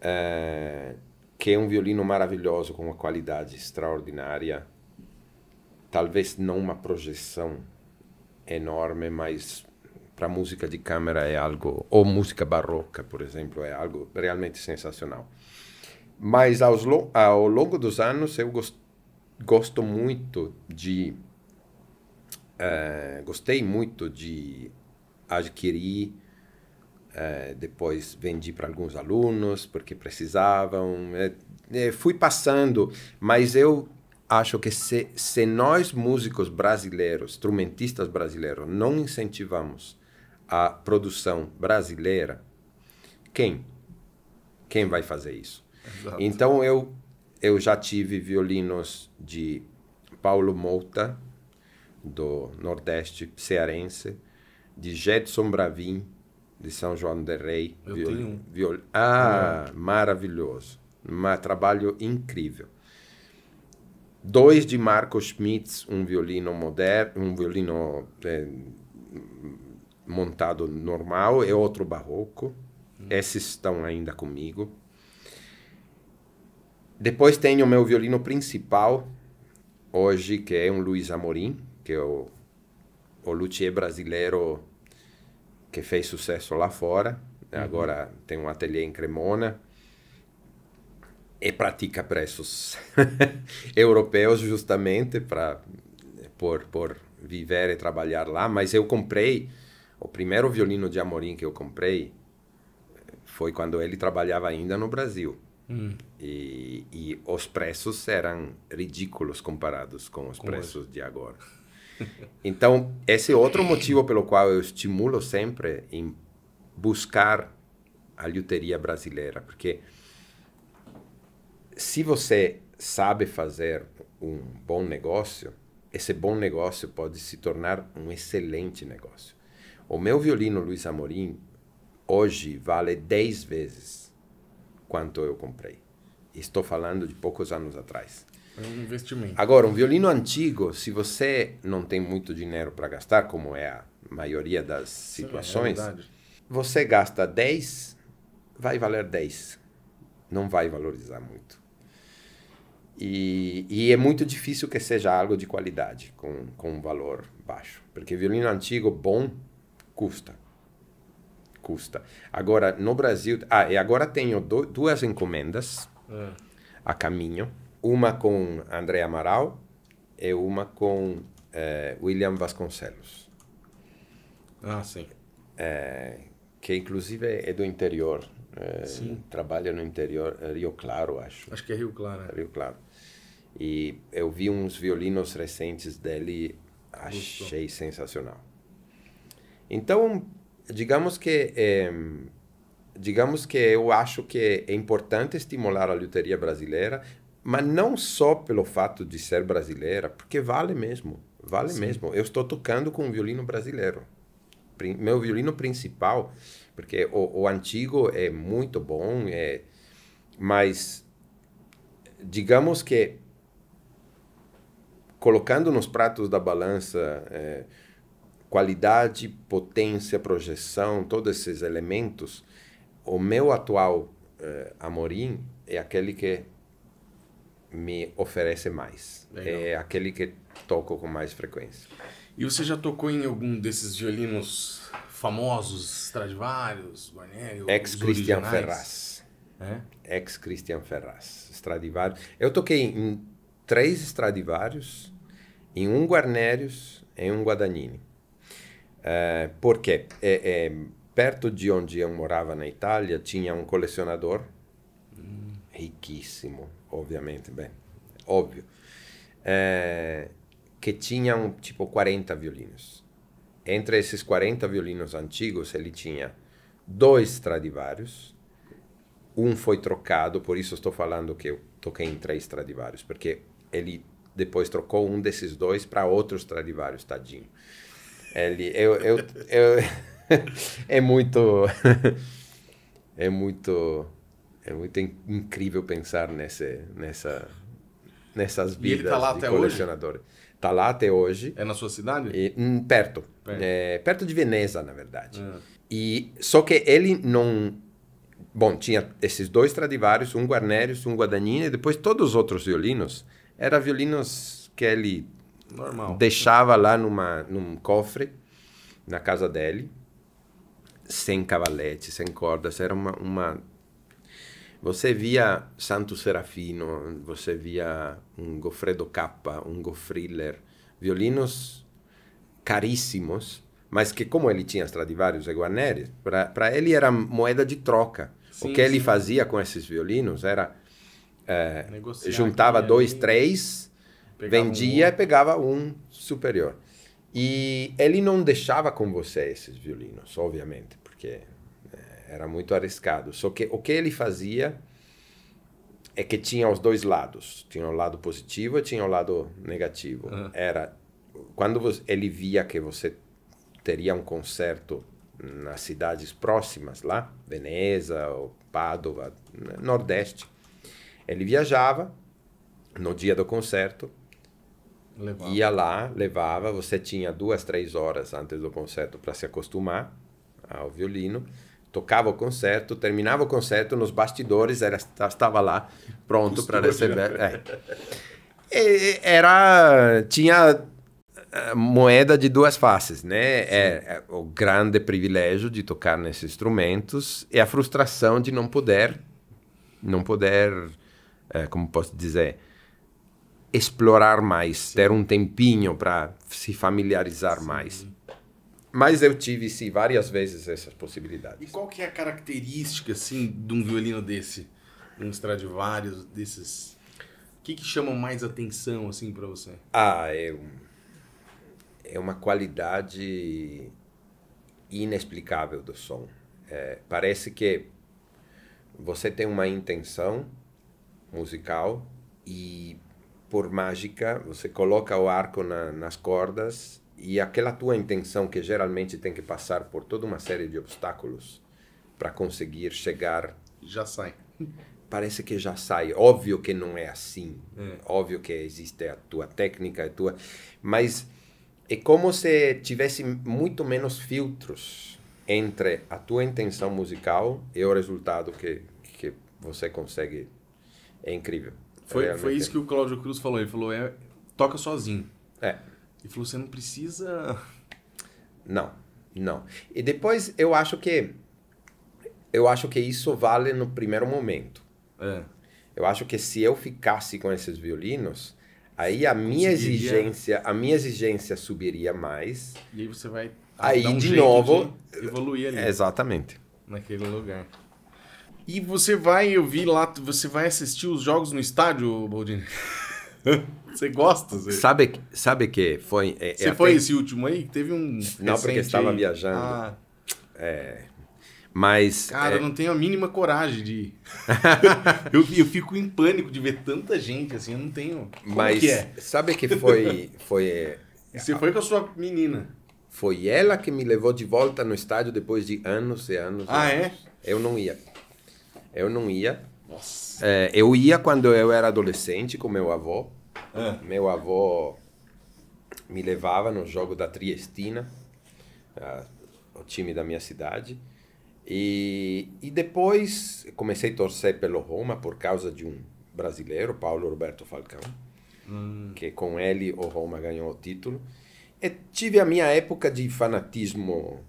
eh, que é um violino maravilhoso, com uma qualidade extraordinária, talvez não uma projeção enorme, mas para música de câmera é algo, ou música barroca, por exemplo, é algo realmente sensacional. Mas aos, ao longo dos anos eu gost, gosto muito de. Uh, gostei muito de adquirir. Uh, depois vendi para alguns alunos porque precisavam. Uh, fui passando, mas eu acho que se, se nós músicos brasileiros, instrumentistas brasileiros, não incentivamos a produção brasileira, quem? Quem vai fazer isso? Então eu eu já tive violinos de Paulo Mouta do Nordeste cearense, de Jetson Bravin de São João de Rei. Eu viol... tenho um. Viol... Ah, maravilhoso. Um trabalho incrível. Dois de Marco Schmitz, um violino moderno, um violino é, montado normal e outro barroco. Hum. Esses estão ainda comigo. Depois tenho o meu violino principal, hoje, que é um Luiz Amorim, que é o, o luthier brasileiro que fez sucesso lá fora. Uhum. Agora tem um ateliê em Cremona e pratica preços europeus justamente para por, por viver e trabalhar lá. Mas eu comprei o primeiro violino de Amorim que eu comprei eh, foi quando ele trabalhava ainda no Brasil. Hum. E, e, os preços eram ridículos comparados com os com preços hoje. de agora. então, esse é outro motivo pelo qual eu estimulo sempre em buscar a luteria brasileira, porque se você sabe fazer um bom negócio, esse bom negócio pode se tornar um excelente negócio. O meu violino Luiz Amorim hoje vale 10 vezes quanto eu comprei. Estou falando de poucos anos atrás. É um investimento. Agora, um violino antigo, se você não tem muito dinheiro para gastar, como é a maioria das é situações, é você gasta 10, vai valer 10. Não vai valorizar muito. E, e, é muito difícil que seja algo de qualidade, com, com um valor baixo. Porque violino antigo bom custa custa. Agora, no Brasil. Ah, e agora tenho do, duas encomendas ah. a caminho: uma com André Amaral e uma com eh, William Vasconcelos. Ah, sim. É, que inclusive é do interior. É, trabalha no interior, Rio Claro, acho. Acho que é Rio Claro. É. Rio Claro. E eu vi uns violinos recentes dele, achei Gostou. sensacional. Então, digamos que é, digamos que eu acho que é importante estimular a loteria brasileira, mas não só pelo fato de ser brasileira, porque vale mesmo, vale Sim. mesmo. Eu estou tocando com um violino brasileiro. Meu violino principal, porque o, o antigo é muito bom, é, mas digamos que colocando nos pratos da balança é, qualidade, potência, projeção, todos esses elementos, o meu atual uh, Amorim é aquele que me oferece mais. Legal. É aquele que toco com mais frequência. E você já tocou em algum desses violinos famosos, Stradivarius, Guarneri? Ex-Christian Ferraz. É? Ex-Christian Ferraz, Stradivarius. Eu toquei em três Stradivarius, em um Guarnerius, em um Guadagnini. Eh, porque é, é, perto de onde eu morava na Itália tinha um colecionador hum. riquíssimo, obviamente, bem, óbvio, eh, que tinha um, tipo 40 violinos. Entre esses 40 violinos antigos, ele tinha dois Stradivarius, um foi trocado, por isso estou falando que eu toquei em três Stradivarius, porque ele depois trocou um desses dois para outro Stradivarius, tadinho. Ele, eu, eu, eu é, é muito, é muito, é muito incrível pensar nesse, nessa, nessas vidas e ele tá lá de até colecionador. Hoje? Tá lá até hoje. É na sua cidade? E, um, perto, perto. É, perto de Veneza, na verdade. É. E só que ele não Bom, tinha esses dois Stradivarius, um Guarnerius, um Guadagnino, e depois todos os outros violinos. Eram violinos que ele Normal. Deixava lá numa, num cofre, na casa dele, sem cavalete, sem cordas. Era uma, uma... Você via Santo Serafino, você via um Goffredo Kappa, um Goffriller, violinos caríssimos, mas que como ele tinha Stradivarius e Guarneri, para ele era moeda de troca. Sim, o que sim. ele fazia com esses violinos era... É, juntava dois, ali. três Pegava vendia um... e pegava um superior. E ele não deixava com você esses violinos, obviamente, porque né, era muito arriscado. Só que o que ele fazia é que tinha os dois lados. Tinha o lado positivo e tinha o lado negativo. Uhum. Era quando ele via que você teria um concerto nas cidades próximas lá, Veneza ou Padova, né, Nordeste, ele viajava no dia do concerto, Levava. Ia lá, levava, você tinha duas, três horas antes do concerto para se acostumar ao violino, tocava o concerto, terminava o concerto, nos bastidores era, estava lá pronto para receber. É. E, era tinha eh, moeda de duas faces, né? É, é, o grande privilégio de tocar nesses instrumentos e a frustração de não poder, não poder, é, como posso dizer, explorar mais, ter um tempinho para se familiarizar Sim. mais. Mas eu tive sim, várias vezes essas possibilidades. E qual que é a característica assim de um violino desse, um Stradivarius desses? O que, que chama mais atenção assim para você? Ah, é um, é uma qualidade inexplicável do som. É, parece que você tem uma intenção musical e por mágica, você coloca o arco na, nas cordas e aquela tua intenção que geralmente tem que passar por toda uma série de obstáculos para conseguir chegar já sai parece que já sai óbvio que não é assim é. óbvio que existe a tua técnica a tua mas é como se tivesse muito menos filtros entre a tua intenção musical e o resultado que que você consegue é incrível foi, é, foi isso que o Cláudio Cruz falou. Ele falou, é, toca sozinho. É. Ele falou, você não precisa... Não, não. E depois, eu acho que... Eu acho que isso vale no primeiro momento. É. Eu acho que se eu ficasse com esses violinos, aí a minha exigência, a minha exigência subiria mais. E aí você vai aí um de novo de evoluir ali. Exatamente. Naquele lugar. E você vai, ouvir lá, você vai assistir os jogos no estádio, Baldini? Você gosta? Você... Sabe, sabe que foi... É, é você é foi até... esse último aí? Teve um Não, porque estava aí. viajando. Ah. É... Mas. Cara, é... eu não tenho a mínima coragem de ir. eu, eu fico em pânico de ver tanta gente, assim, eu não tenho. Como Mas que é? sabe que foi. foi é, Você foi com a sua menina. Foi ela que me levou de volta no estádio depois de anos e anos. Ah, é? anos. é? Eu não ia. Eu não ia. Nossa. É, eu ia quando eu era adolescente com meu avô. É. Meu avô me levava no jogo da Triestina, a, o time da minha cidade. E, e depois comecei a torcer pelo Roma por causa de um brasileiro, Paulo Roberto Falcão, hum. que com ele o Roma ganhou o título. E tive a minha época de fanatismo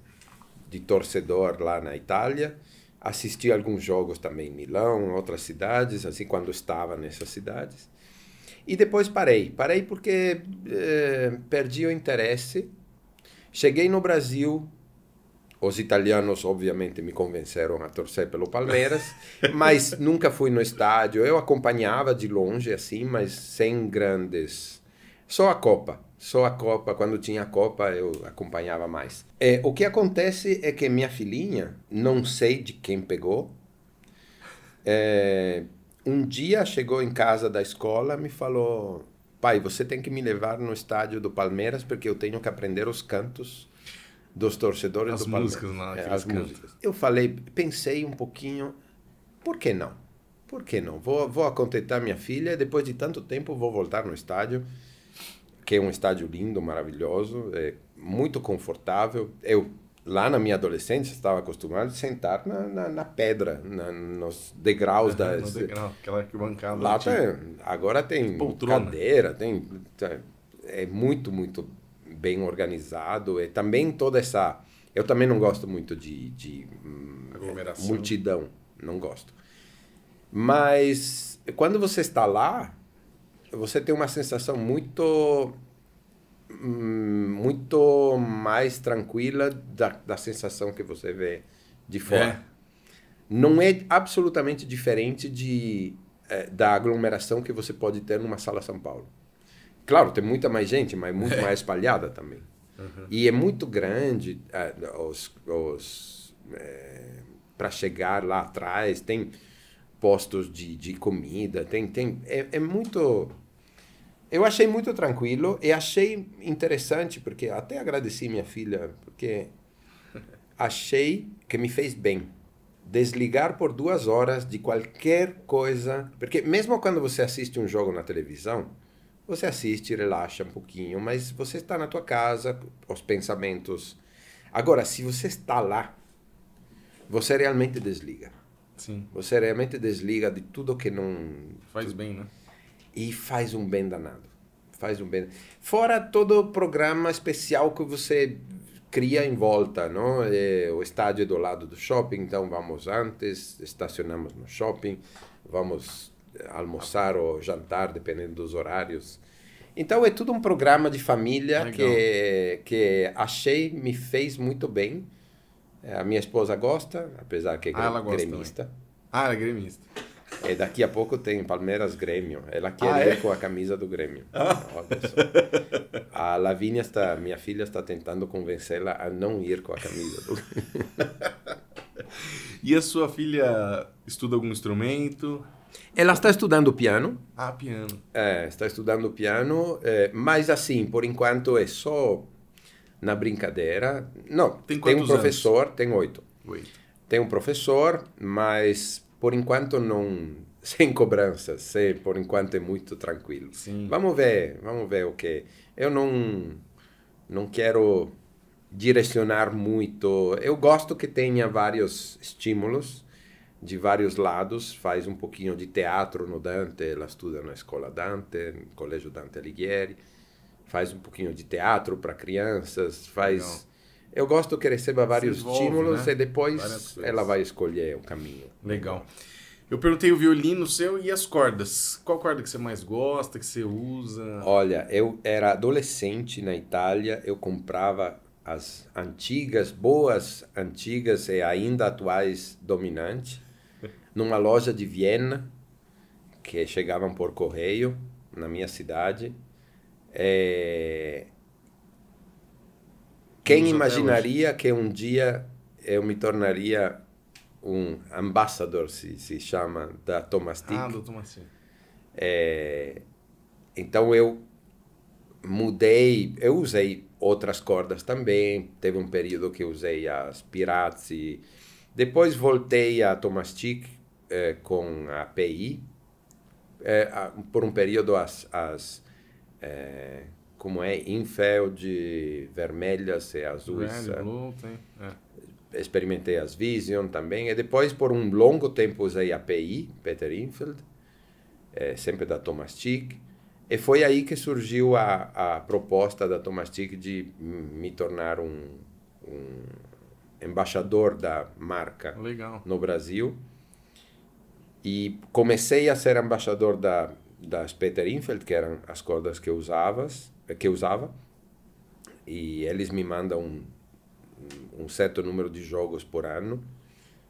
de torcedor lá na Itália assisti alguns jogos também em Milão, outras cidades, assim, quando estava nessas cidades. E depois parei. Parei porque eh, perdi o interesse. Cheguei no Brasil. Os italianos, obviamente, me convenceram a torcer pelo Palmeiras, mas nunca fui no estádio. Eu acompanhava de longe, assim, mas sem grandes só a Copa. Só a Copa, quando tinha a Copa eu acompanhava mais. É, o que acontece é que minha filhinha, não sei de quem pegou, é, um dia chegou em casa da escola me falou: pai, você tem que me levar no estádio do Palmeiras porque eu tenho que aprender os cantos dos torcedores as do Palmeiras. Músicas, não, né, é, as músicas. Eu falei, pensei um pouquinho, por que não? Por que não? Vou, vou acontentar minha filha, depois de tanto tempo vou voltar no estádio que é um estádio lindo, maravilhoso, é muito confortável. Eu, lá na minha adolescência, estava acostumado a sentar na, na, na pedra, na, nos degraus da... No degrau, aquela arquibancada. Lá tem, agora tem tipo Poltrona. cadeira, tem, tá, É muito, muito bem organizado. É também toda essa... Eu também não gosto muito de... de hum, Aglomeração. Multidão, não gosto. Mas quando você está lá você tem uma sensação muito hum, muito mais tranquila da, da sensação que você vê de é. fora. É. Não é absolutamente diferente de, é, da aglomeração que você pode ter numa sala São Paulo. Claro, tem muita mais gente, mas muito é. mais espalhada também. Uhum. E é muito grande eh, os, os eh, para chegar lá atrás, tem postos de, de comida, tem, tem é, é muito eu achei muito tranquilo e achei interessante, porque até agradeci minha filha, porque achei que me fez bem. Desligar por duas horas de qualquer coisa. Porque mesmo quando você assiste um jogo na televisão, você assiste, relaxa um pouquinho, mas você está na tua casa, os pensamentos. Agora, se você está lá, você realmente desliga. Sim. Você realmente desliga de tudo que não. Faz bem, né? E faz um bem danado. Faz um bem. Fora todo o programa especial que você cria em volta, não? É, o estádio é do lado do shopping, então vamos antes, estacionamos no shopping, vamos eh, almoçar ou jantar, dependendo dos horários. Então é tudo um programa de família que, que achei, me fez muito bem. Eh, a minha esposa gosta, apesar que é ah, gremista. Ah, ela é gremista. E daqui a pouco tem Palmeiras Grêmio. Ela quer ah, é? com a camisa do Grêmio. Ah. Assim. A Lavínia está, minha filha está tentando convencê-la a não ir com a camisa. Do... e a sua filha estuda algum instrumento? Ela está estudando piano. Ah, piano. É, está estudando piano, é, mas assim, por enquanto é só na brincadeira. Não, tem, tem um professor, anos? tem oito. Oito. Tem um professor, mas por enquanto não sem cobranças, se por enquanto é muito tranquilo. Sim. Vamos ver, vamos ver o que. É. Eu não não quero direcionar muito. Eu gosto que tenha vários estímulos de vários lados. Faz um pouquinho de teatro no Dante, ela estuda na escola Dante, no colégio Dante Alighieri. Faz um pouquinho de teatro para crianças, faz Legal. Eu gosto que receba vários envolve, estímulos né? e depois ela vai escolher o caminho. Legal. Eu perguntei o violino seu e as cordas. Qual corda que você mais gosta, que você usa? Olha, eu era adolescente na Itália, eu comprava as antigas, boas antigas e ainda atuais dominantes, numa loja de Viena, que chegavam por correio na minha cidade. É... Quem imaginaria que um dia eu me tornaria um ambassador, se, se chama, da Tomastic? Ah, do Tomastic. É, então eu mudei, eu usei outras cordas também. Teve um período que usei as Pirazzi. Depois voltei a Tomastic é, com a API. É, a, por um período as, as é, como é Infeld, vermelhas e é azuis. Red, é blue, tem. É. Experimentei as Vision também. E depois, por um longo tempo, usei a PI, Peter Infeld, é, sempre da Thomas Chick E foi aí que surgiu a, a proposta da Thomas Chick de me tornar um, um embaixador da marca Legal. no Brasil. E comecei a ser embaixador da, das Peter Infeld, que eram as cordas que usavas que eu usava e eles me mandam um, um certo número de jogos por ano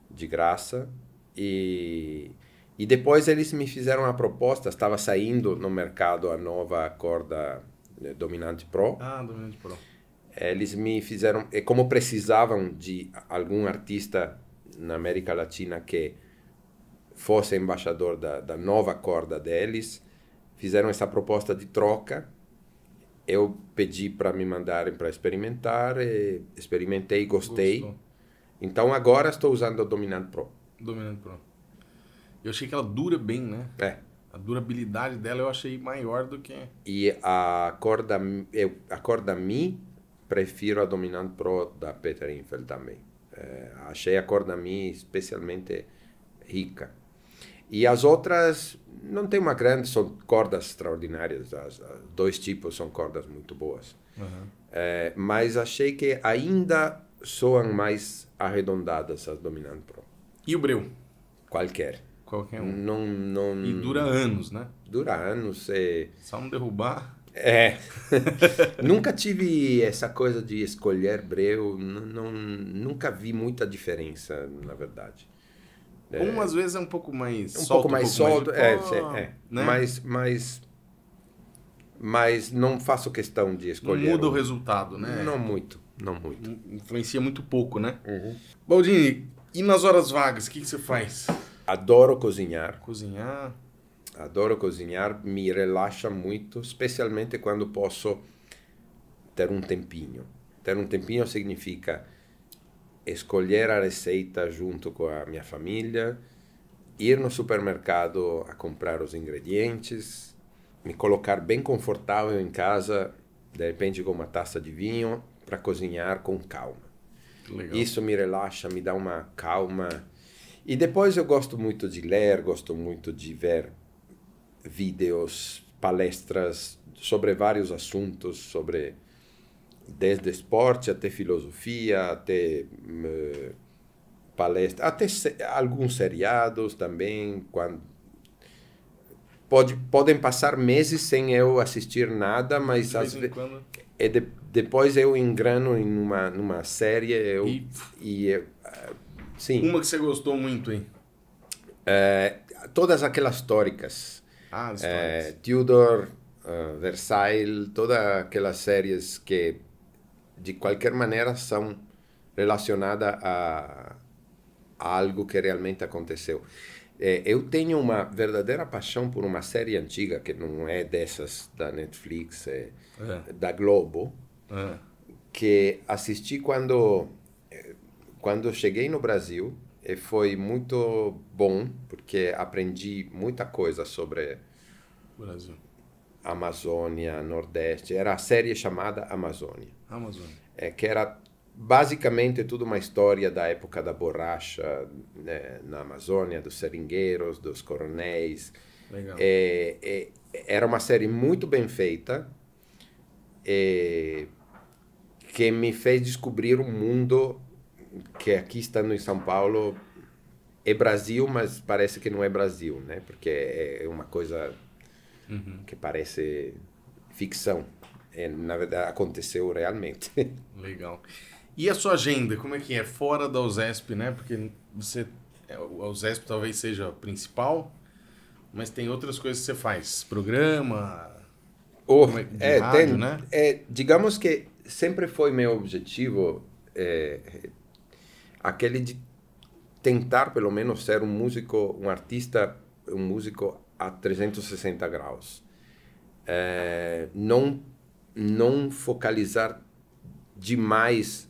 de graça e e depois eles me fizeram a proposta estava saindo no mercado a nova corda eh, dominante pro ah dominante pro eles me fizeram e eh, como precisavam de algum artista na América Latina que fosse embaixador da, da nova corda deles fizeram essa proposta de troca eu pedi para me mandarem para experimentar, experimentei, gostei. Gostou. Então agora estou usando o Dominant Pro. Dominant Pro. Eu achei que ela dura bem, né? É. A durabilidade dela eu achei maior do que. E a corda eu, a corda Mi, prefiro a Dominant Pro da Peter Infeld também. É, achei a corda Mi especialmente rica. E as outras não tem uma grande, são cordas extraordinárias. As, as dois tipos são cordas muito boas. Uhum. É, mas achei que ainda soam mais arredondadas as Dominant Pro. E o Breu? Qualquer. Qualquer um. Não, não... E dura anos, né? Dura anos. É... Só não derrubar. É. nunca tive essa coisa de escolher Breu. Não, não, nunca vi muita diferença, na verdade. É, às vezes é um pouco mais é um solto, pouco mais um pouco solto, mais de... é, é, né? mas mas mas não faço questão de escolher. Não muda um... o resultado, né? Não muito, não muito. Hum, influencia muito pouco, né? Uhum. Baldini, e nas horas vagas, o que, que você faz? Adoro cozinhar. Cozinhar. Adoro cozinhar, me relaxa muito, especialmente quando posso ter um tempinho. Ter um tempinho significa escolher a receita junto com a minha família, ir no supermercado a comprar os ingredientes, me colocar bem confortável em casa, de repente com uma taça de vinho, para cozinhar com calma. Legal. Isso me relaxa, me dá uma calma. E depois eu gosto muito de ler, gosto muito de ver vídeos, palestras sobre vários assuntos, sobre desde esporte até filosofia, até eh, palestra, até alguns seriados também. Quando pode, podem passar meses sem eu assistir nada, mas de às vezes é de, depois eu engrano em uma numa série eu, e, e eu, ah, sim. Uma que você gostou muito, hein? Eh, todas aquelas históricas. Ah, as históricas. Eh, Tudor, ah, Versailles, todas aquelas séries que de qualquer maneira, são relacionadas a, a algo que realmente aconteceu. É, eu tenho uma verdadeira paixão por uma série antiga, que não é dessas da Netflix, é, é. da Globo, é. que assisti quando, é, quando cheguei no Brasil e foi muito bom, porque aprendi muita coisa sobre Brasil. Amazônia, Nordeste. Era a série chamada Amazônia. Amazon. É, que era basicamente tudo uma história da época da borracha né, na Amazônia, dos seringueiros, dos coronéis. Legal. É, é, era uma série muito bem feita é, que me fez descobrir um mundo que aqui estando em São Paulo é Brasil, mas parece que não é Brasil, né? Porque é, é uma coisa uhum. que parece ficção é, na verdade, aconteceu realmente. Legal. E a sua agenda, como é que é? Fora da USESP, né? Porque você, é, a USESP talvez seja a principal, mas tem outras coisas que você faz. Programa, oh, é, é, rádio, tem, né? É, digamos que sempre foi meu objetivo é, aquele de tentar, pelo menos, ser um músico, um artista, um músico a 360 graus. É, não não focalizar demais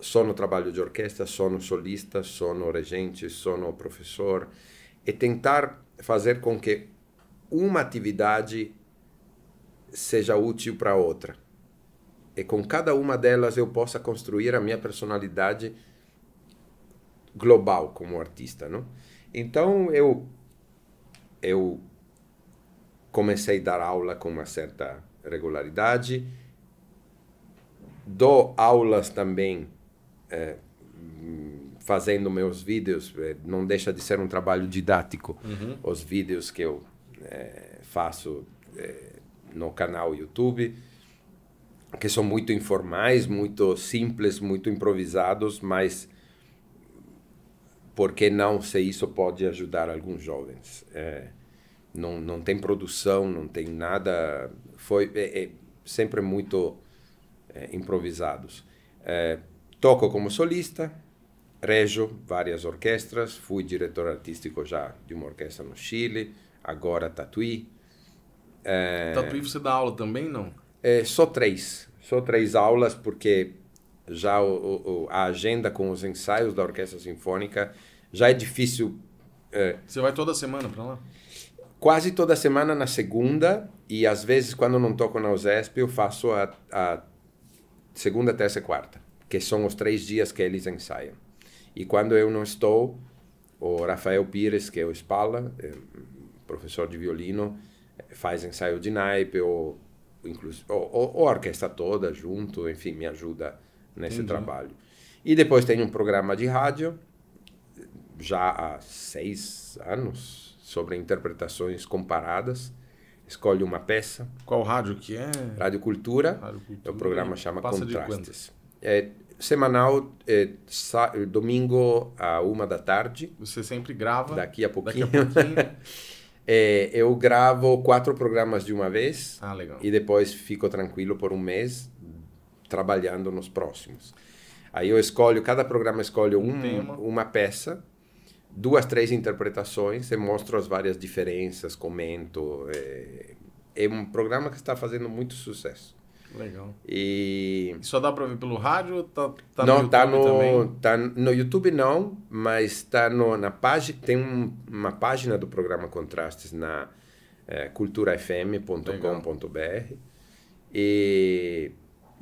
só no trabalho de orquestra, só no solista, só no regente, só no professor, e tentar fazer com que uma atividade seja útil para outra. E com cada uma delas eu possa construir a minha personalidade global como artista, não? Então eu eu comecei a dar aula com uma certa regularidade. Dou aulas também, é, fazendo meus vídeos, é, não deixa de ser um trabalho didático. Uhum. Os vídeos que eu é, faço é, no canal YouTube, que são muito informais, muito simples, muito improvisados, mas por que não se isso pode ajudar alguns jovens? É, não, não tem produção, não tem nada. Foi é, é sempre muito é, improvisados. É, toco como solista, rejo várias orquestras, fui diretor artístico já de uma orquestra no Chile, agora Tatuí. É, Tatuí você dá aula também, não? É, só três. Só três aulas, porque já o, o, a agenda com os ensaios da Orquestra Sinfônica já é difícil. Você vai toda semana para lá? quase toda semana na segunda e às vezes quando não toco na USESP eu faço a, a segunda, terça e quarta, que são os três dias que eles ensaiam. E quando eu não estou, o Rafael Pires, que é o Spala, é professor de violino, faz ensaio de naipe ou, inclusive, ou, ou, a orquestra toda junto, enfim, me ajuda nesse Entendi. trabalho. E depois tem um programa de rádio, já há seis anos, sobre interpretações comparadas. Escolhe uma peça. Qual rádio que é? Rádio Cultura. Rádio Cultura. É o programa chama Contrastes. É semanal, é, domingo a uma da tarde. Você sempre grava. Daqui a pouquinho. Daqui a pouquinho. É, eu gravo quatro programas de uma vez. Ah, e depois fico tranquilo por um mês trabalhando nos próximos. Aí eu escolho, cada programa escolhe um, um uma peça duas, três interpretações e mostro as várias diferenças, comento. É, é um programa que está fazendo muito sucesso. Legal. E... Só dá para ver pelo rádio? Tá, tá não, no tá YouTube tá no, também? Tá no YouTube não, mas está na página. Tem um, uma página do programa Contrastes na é, culturafm.com.br e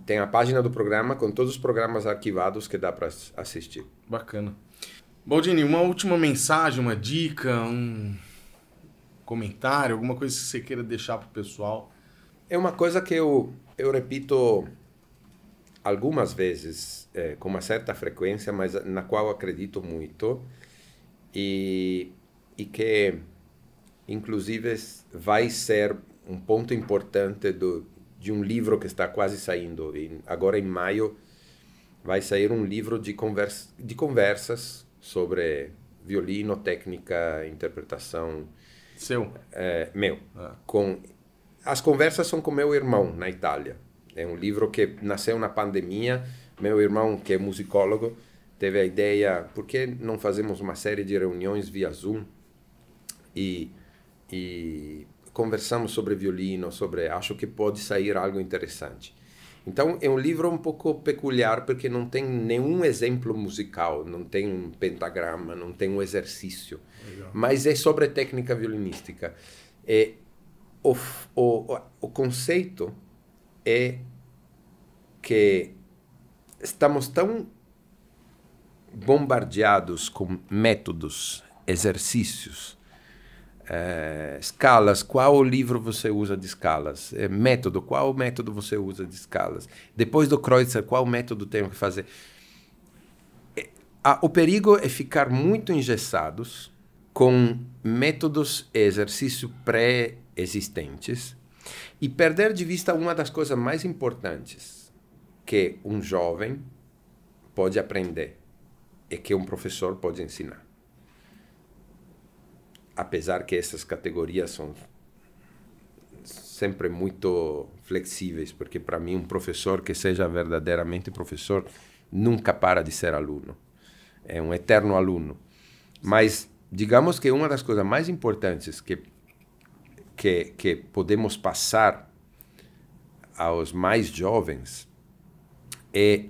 tem a página do programa com todos os programas arquivados que dá para assistir. Bacana. Baldini, uma última mensagem, uma dica, um comentário, alguma coisa que você queira deixar para o pessoal? É uma coisa que eu, eu repito algumas vezes, é, com uma certa frequência, mas na qual acredito muito e, e que, inclusive, vai ser um ponto importante do, de um livro que está quase saindo. Em, agora, em maio, vai sair um livro de, conversa, de conversas sobre violino, técnica, interpretação. Seu? É, meu. Ah. Com as conversas são com meu irmão na Itália. É um livro que nasceu na pandemia. Meu irmão, que é musicólogo, teve a ideia, por que não fazemos uma série de reuniões via Zoom e, e conversamos sobre violino, sobre acho que pode sair algo interessante. Então é um livro um pouco peculiar porque não tem nenhum exemplo musical, não tem um pentagrama, não tem um exercício, Legal. mas é sobre técnica violinística. É, o, o, o conceito é que estamos tão bombardeados com métodos, exercícios, é, escalas, qual livro você usa de escalas? É, método, qual método você usa de escalas? Depois do Kreutzer, qual método tenho que fazer? É, a, o perigo é ficar muito engessados com métodos e exercícios pré-existentes e perder de vista uma das coisas mais importantes que um jovem pode aprender e que um professor pode ensinar apesar que essas categorias são sempre muito flexíveis, porque para mim um professor que seja verdadeiramente professor nunca para de ser aluno. É um eterno aluno. Mas digamos que uma das coisas mais importantes que que, que podemos passar aos mais jovens é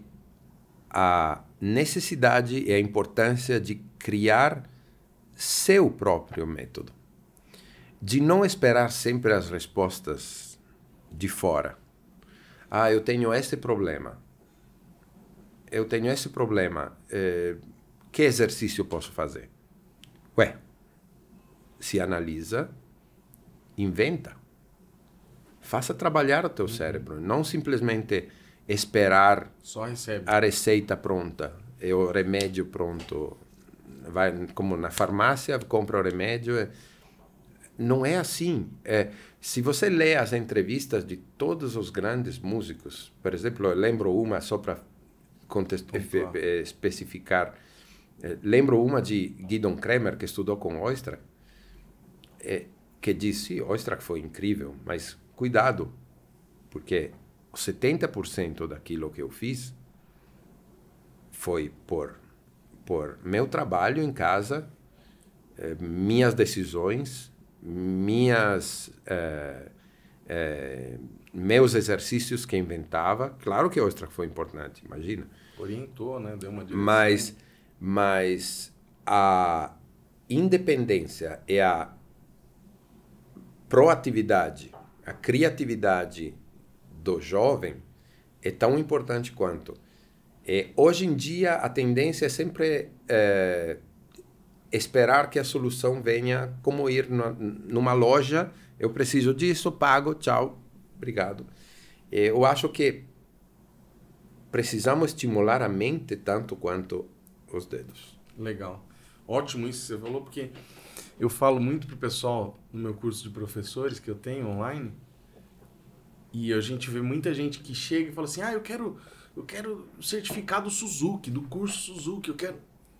a necessidade e a importância de criar seu próprio método, de não esperar sempre as respostas de fora. Ah, eu tenho esse problema. Eu tenho esse problema. Eh, que exercício posso fazer? Ué, se analisa, inventa. Faça trabalhar o teu uhum. cérebro, não simplesmente esperar a receita pronta, o remédio pronto, vai como na farmácia, compra o remédio. É, não é assim. É, se você lê as entrevistas de todos os grandes músicos, por exemplo, eu lembro uma só para é, especificar. É, lembro uma de Guidon Kremer, que estudou com Oistra, que disse: Oistra foi incrível, mas cuidado, porque 70% daquilo que eu fiz foi por por meu trabalho em casa, eh, minhas decisões, minhas eh, eh, meus exercícios que inventava. Claro que a ostra foi importante, imagina. Orientou, né? Deu uma direção. Mas, mas a independência e a proatividade, a criatividade do jovem é tão importante quanto e é, hoje em dia, a tendência é sempre é, esperar que a solução venha como ir numa, numa loja, eu preciso disso, pago, tchau, obrigado. É, eu acho que precisamos estimular a mente tanto quanto os dedos. Legal. Ótimo isso que você falou, porque eu falo muito pro pessoal no meu curso de professores que eu tenho online, e a gente vê muita gente que chega e fala assim: "Ah, eu quero eu quero certificado Suzuki, do curso Suzuki, eu quero.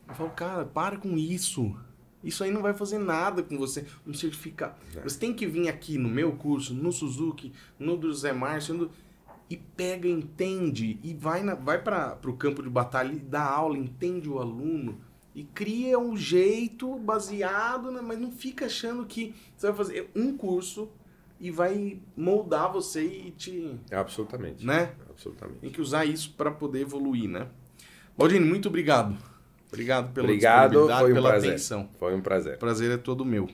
Eu falo, cara, para com isso. Isso aí não vai fazer nada com você, um certificado. É. Você tem que vir aqui no meu curso, no Suzuki, no do Zé Márcio, no... e pega, entende, e vai, na... vai para o campo de batalha, dá aula, entende o aluno, e cria um jeito baseado, né? mas não fica achando que você vai fazer um curso e vai moldar você e te. Absolutamente. Né? Absolutamente. Tem que usar isso para poder evoluir, né? Baldini, muito obrigado. Obrigado pela obrigado, foi um pela prazer. atenção. Foi um prazer. Prazer é todo meu.